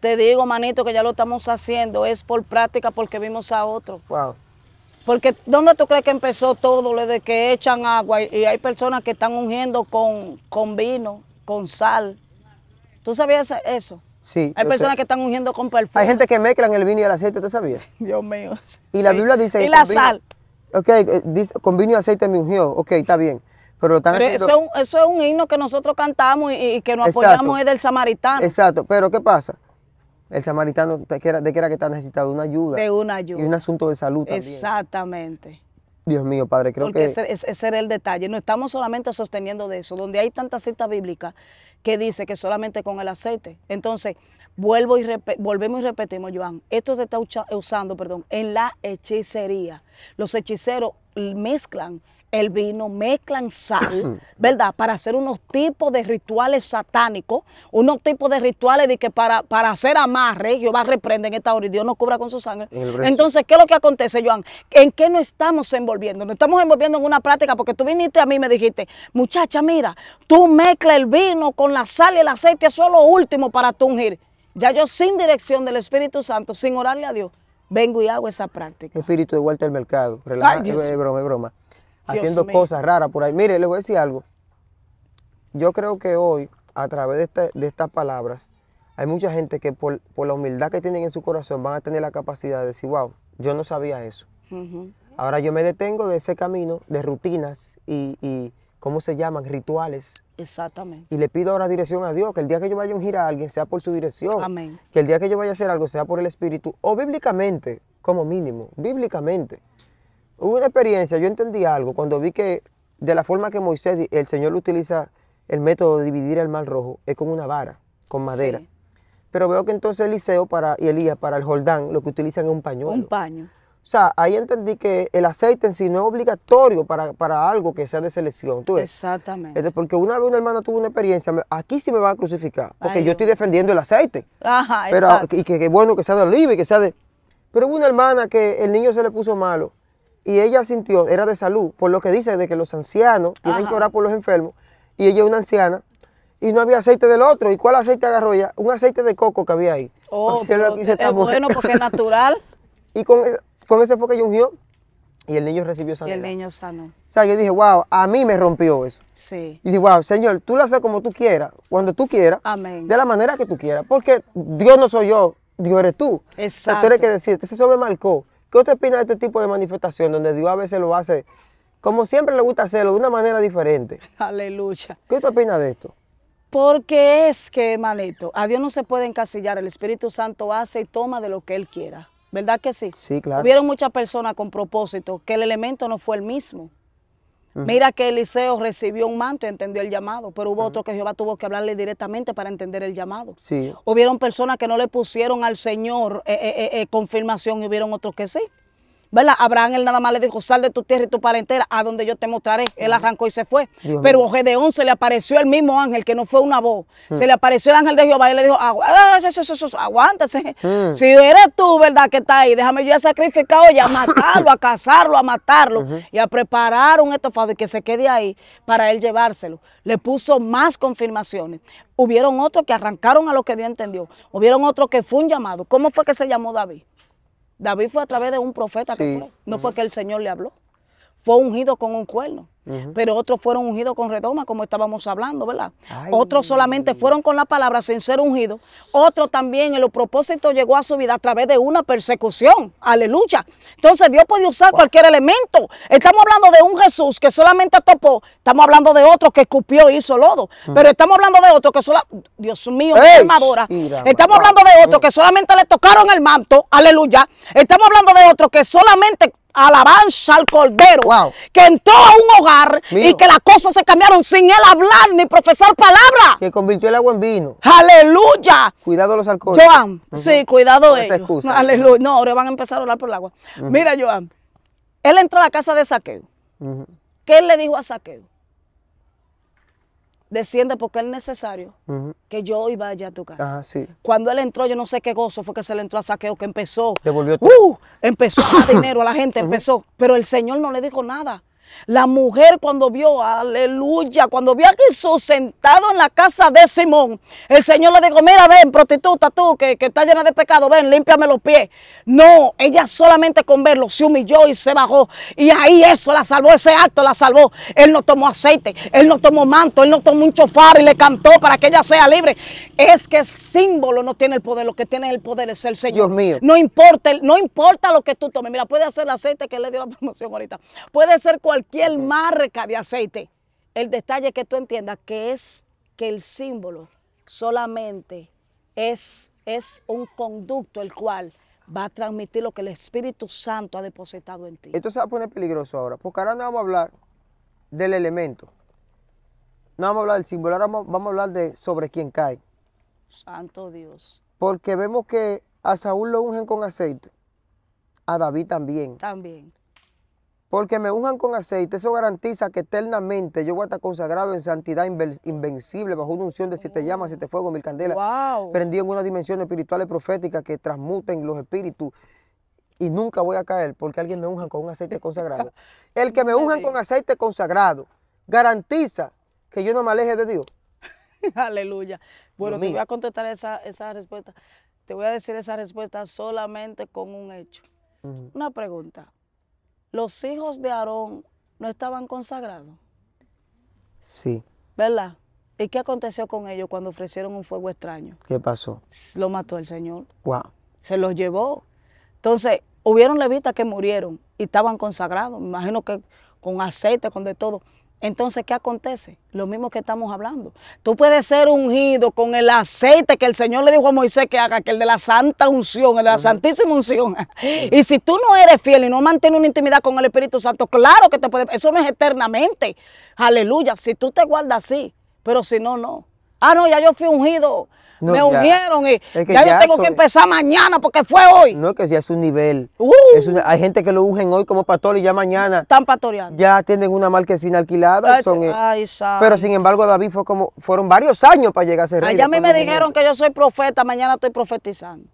Te digo, manito, que ya lo estamos haciendo, es por práctica porque vimos a otro. Wow. Porque ¿dónde tú crees que empezó todo? Desde de que echan agua y hay personas que están ungiendo con, con vino, con sal. ¿Tú sabías eso? Sí. Hay personas que están ungiendo con perfume. Hay gente que mezclan el vino y el aceite, ¿tú sabías? [LAUGHS] Dios mío. Y la Biblia dice... Y la sal. Ok, eh, con vino y aceite me ungió. Ok, está bien. Pero, lo pero eso, es un, himno que nosotros cantamos y, que nos apoyamos es del samaritano. Exacto, pero ¿qué pasa? El samaritano, ¿de qué era, de que, que está necesitado? una ayuda. De una ayuda. Y un asunto de salud también. Exactamente. Dios mío, Padre, creo que... Ese, ese era el detalle. No estamos solamente sosteniendo de eso. Donde hay tantas citas bíblicas que dice que solamente con el aceite. Entonces, vuelvo y volvemos y repetimos, Joan, esto se está usando perdón, en la hechicería. Los hechiceros mezclan el vino, mezclan sal, [CLEARS THROAT] ¿verdad? Para hacer unos tipos de rituales satánicos, unos tipos de rituales de que para, para hacer amarre, a reprender en esta hora y Dios nos cubra con su sangre. Entonces, ¿qué es lo que acontece, Joan? ¿En qué nos estamos envolviendo? Nos estamos envolviendo en una práctica porque tú viniste a mí y me dijiste, muchacha, mira, tú mezclas el vino con la sal y el aceite, eso es lo último para tú ungir. Ya yo sin dirección del Espíritu Santo, sin orarle a Dios, vengo y hago esa práctica. Espíritu de vuelta al mercado. Relájate es broma, broma haciendo cosas raras por ahí. Mire, les voy a decir algo. Yo creo que hoy, a través de, este, estas palabras, hay mucha gente que por, la humildad que tienen en su corazón van a tener la capacidad de decir, wow, yo no sabía eso. Ahora yo me detengo de ese camino de rutinas y, y, ¿cómo se llaman? Rituales. Exactamente. Y le pido ahora dirección a Dios, que el día que yo vaya a ungir a alguien sea por su dirección. Amén. Que el día que yo vaya a hacer algo sea por el Espíritu, o bíblicamente, como mínimo, bíblicamente. Hubo una experiencia, yo entendí algo cuando vi que de la forma que Moisés, el Señor utiliza el método de dividir el mar rojo, es con una vara, con madera. Pero veo que entonces Eliseo para, y Elías para el Jordán lo que utilizan es un pañuelo. Un paño. O sea, ahí entendí que el aceite en sí no es obligatorio para, algo que sea de selección. ¿tú Exactamente. porque una vez una hermana tuvo una experiencia, aquí sí me va a crucificar, porque yo estoy defendiendo el aceite. Ajá, pero, exacto. Y que, bueno que sea de oliva que sea de... Pero hubo una hermana que el niño se le puso malo y ella sintió, era de salud, por lo que dice de que los ancianos tienen que orar por los enfermos, y ella es una anciana, y no había aceite del otro. ¿Y cuál aceite agarró ella? Un aceite de coco que había ahí. Oh, [LAUGHS] bueno porque es natural. [LAUGHS] y con, e, ese fue que yo ungió, y el niño recibió sanidad. Y el niño sanó. O sea, yo dije, wow, a mí me rompió eso. Sí. Y dije, wow, Señor, tú lo haces como tú quieras, cuando tú quieras. Amén. De la manera que tú quieras. Porque Dios no soy yo, Dios eres tú. Exacto. tú eres que decirte, eso me marcó. ¿Qué usted opina de este tipo de manifestación donde Dios a veces lo hace, como siempre le gusta hacerlo, de una manera diferente? [LAUGHS] Aleluya. ¿Qué usted opina de esto? Porque es que, maleto, a Dios no se puede encasillar. El Espíritu Santo hace y toma de lo que Él quiera. ¿Verdad que sí? Sí, claro. Hubieron muchas personas con propósito que el elemento no fue el mismo. Mira que Eliseo recibió un manto y entendió el llamado, pero hubo otro que Jehová tuvo que hablarle directamente para entender el llamado. Sí. Hubieron personas que no le pusieron al Señor eh, eh, eh, confirmación y hubieron otros que sí. ¿verdad? Abraham él nada más le dijo, sal de tu tierra y tu parentela, a donde yo te mostraré. Él arrancó y se fue. Pero a Gedeón se le apareció el mismo ángel, que no fue una voz. Mm. Se le apareció el ángel de Jehová y le dijo, ah, aguántese. Mm. Si eres tú, ¿verdad? Que está ahí, déjame yo ya sacrificado hoy, a [LAUGHS] matarlo, a cazarlo, a matarlo. Y a preparar un estofado y que se quede ahí para él llevárselo. Le puso más confirmaciones. Hubieron otros que arrancaron a lo que Dios entendió. Hubieron otros que fue un llamado. ¿Cómo fue que se llamó David? David fue a través de un profeta que fue. No fue que el Señor le habló fue ungido con un cuerno. Pero otros fueron ungidos con redoma, como estábamos hablando, ¿verdad? Otros solamente fueron con la palabra sin ser ungidos. Otro también en los propósitos llegó a su vida a través de una persecución. Aleluya. Entonces Dios puede usar cualquier elemento. Estamos hablando de un Jesús que solamente topó. Estamos hablando de otro que escupió e hizo lodo. Pero estamos hablando de otro que solamente... Dios mío, qué Estamos hablando de otro que solamente le tocaron el manto. Aleluya. Estamos hablando de otro que solamente alabanza al Cordero, que entró a un hogar y que las cosas se cambiaron sin él hablar ni profesar palabra. Que convirtió el agua en vino. Aleluya. Cuidado los alcoholes. Joan, sí, cuidado ellos. No, ahora van a empezar a orar por el agua. Mira, Joan, él entró a la casa de Saqueo. ¿Qué le dijo a Saqueo? desciende porque es necesario que yo iba vaya a tu casa. Ah, sí. Cuando él entró, yo no sé qué gozo fue que se le entró a saqueo, que empezó. Uh, empezó a dar [COUGHS] dinero a la gente, empezó. Pero el Señor no le dijo nada. La mujer cuando vio, aleluya, cuando vio a Jesús sentado en la casa de Simón, el Señor le dijo, mira, ven, prostituta tú, que, que está llena de pecado, ven, límpiame los pies. No, ella solamente con verlo se humilló y se bajó. Y ahí eso la salvó, ese acto la salvó. Él no tomó aceite, él no tomó manto, él no tomó un chofar y le cantó para que ella sea libre. Es que símbolo no tiene el poder, lo que tiene el poder es el Señor. Dios mío. No importa, no importa lo que tú tomes. Mira, puede ser el aceite que le dio la promoción ahorita. Puede ser cualquier cualquier marca de aceite. El detalle es que tú entiendas que es que el símbolo solamente es, es un conducto el cual va a transmitir lo que el Espíritu Santo ha depositado en ti. Esto se va a poner peligroso ahora, porque ahora no vamos a hablar del elemento. No vamos a hablar del símbolo, ahora vamos, a hablar de sobre quién cae. Santo Dios. Porque vemos que a Saúl lo ungen con aceite, a David también. También porque me unjan con aceite, eso garantiza que eternamente yo voy a estar consagrado en santidad invencible, bajo una unción de siete llamas, siete oh. fuegos, mil candelas, wow. prendido en una dimensión espiritual y profética que transmuten los espíritus y nunca voy a caer porque alguien me unja con un aceite consagrado. [LAUGHS] El que me unjan con aceite consagrado garantiza que yo no me aleje de Dios. [LAUGHS] Aleluya. Bueno, te voy a contestar esa, respuesta. Te voy a decir esa respuesta solamente con un hecho. Una pregunta los hijos de Aarón no estaban consagrados. Sí. ¿Verdad? ¿Y qué aconteció con ellos cuando ofrecieron un fuego extraño? ¿Qué pasó? Lo mató el Señor. Wow. Se los llevó. Entonces, hubieron levitas que murieron y estaban consagrados. Me imagino que con aceite, con de todo. Entonces, ¿qué acontece? Lo mismo que estamos hablando. Tú puedes ser ungido con el aceite que el Señor le dijo a Moisés que haga, que el de la santa unción, el de la santísima unción. Y si tú no eres fiel y no mantienes una intimidad con el Espíritu Santo, claro que te puede... Eso no es eternamente. Aleluya. Si tú te guardas así, pero si no, no. Ah, no, ya yo fui ungido me unieron y ya, yo tengo que empezar mañana porque fue hoy. No, es que ya es un nivel. Uh. hay gente que lo ugen hoy como pastor y ya mañana. Están pastoreando. Ya tienen una marquesina alquilada. son... Eh, pero sin embargo, David fue como, fueron varios años para llegar a ser rey. Allá a mí me dijeron que yo soy profeta, mañana estoy profetizando.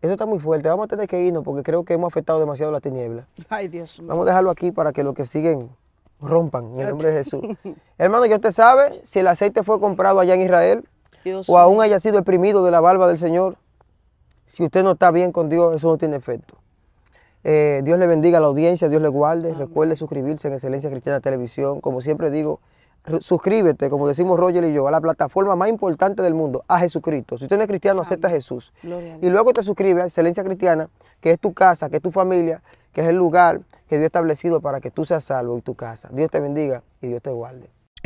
Eso está muy fuerte, vamos a tener que irnos porque creo que hemos afectado demasiado la tiniebla. Ay, Dios mío. Vamos a dejarlo aquí para que los que siguen rompan en el nombre de Jesús. [LAUGHS] Hermano, ya usted sabe, si el aceite fue comprado allá en Israel, o aún haya sido exprimido de la barba del Señor, si usted no está bien con Dios, eso no tiene efecto. Eh, Dios le bendiga a la audiencia, Dios le guarde. Recuerde suscribirse en Excelencia Cristiana Televisión. Como siempre digo, suscríbete, como decimos Roger y yo, a la plataforma más importante del mundo, a Jesucristo. Si usted no es cristiano, acepta a Jesús. y luego te suscribes a Excelencia Cristiana, que es tu casa, que es tu familia, que es el lugar que Dios ha establecido para que tú seas salvo y tu casa. Dios te bendiga y Dios te guarde.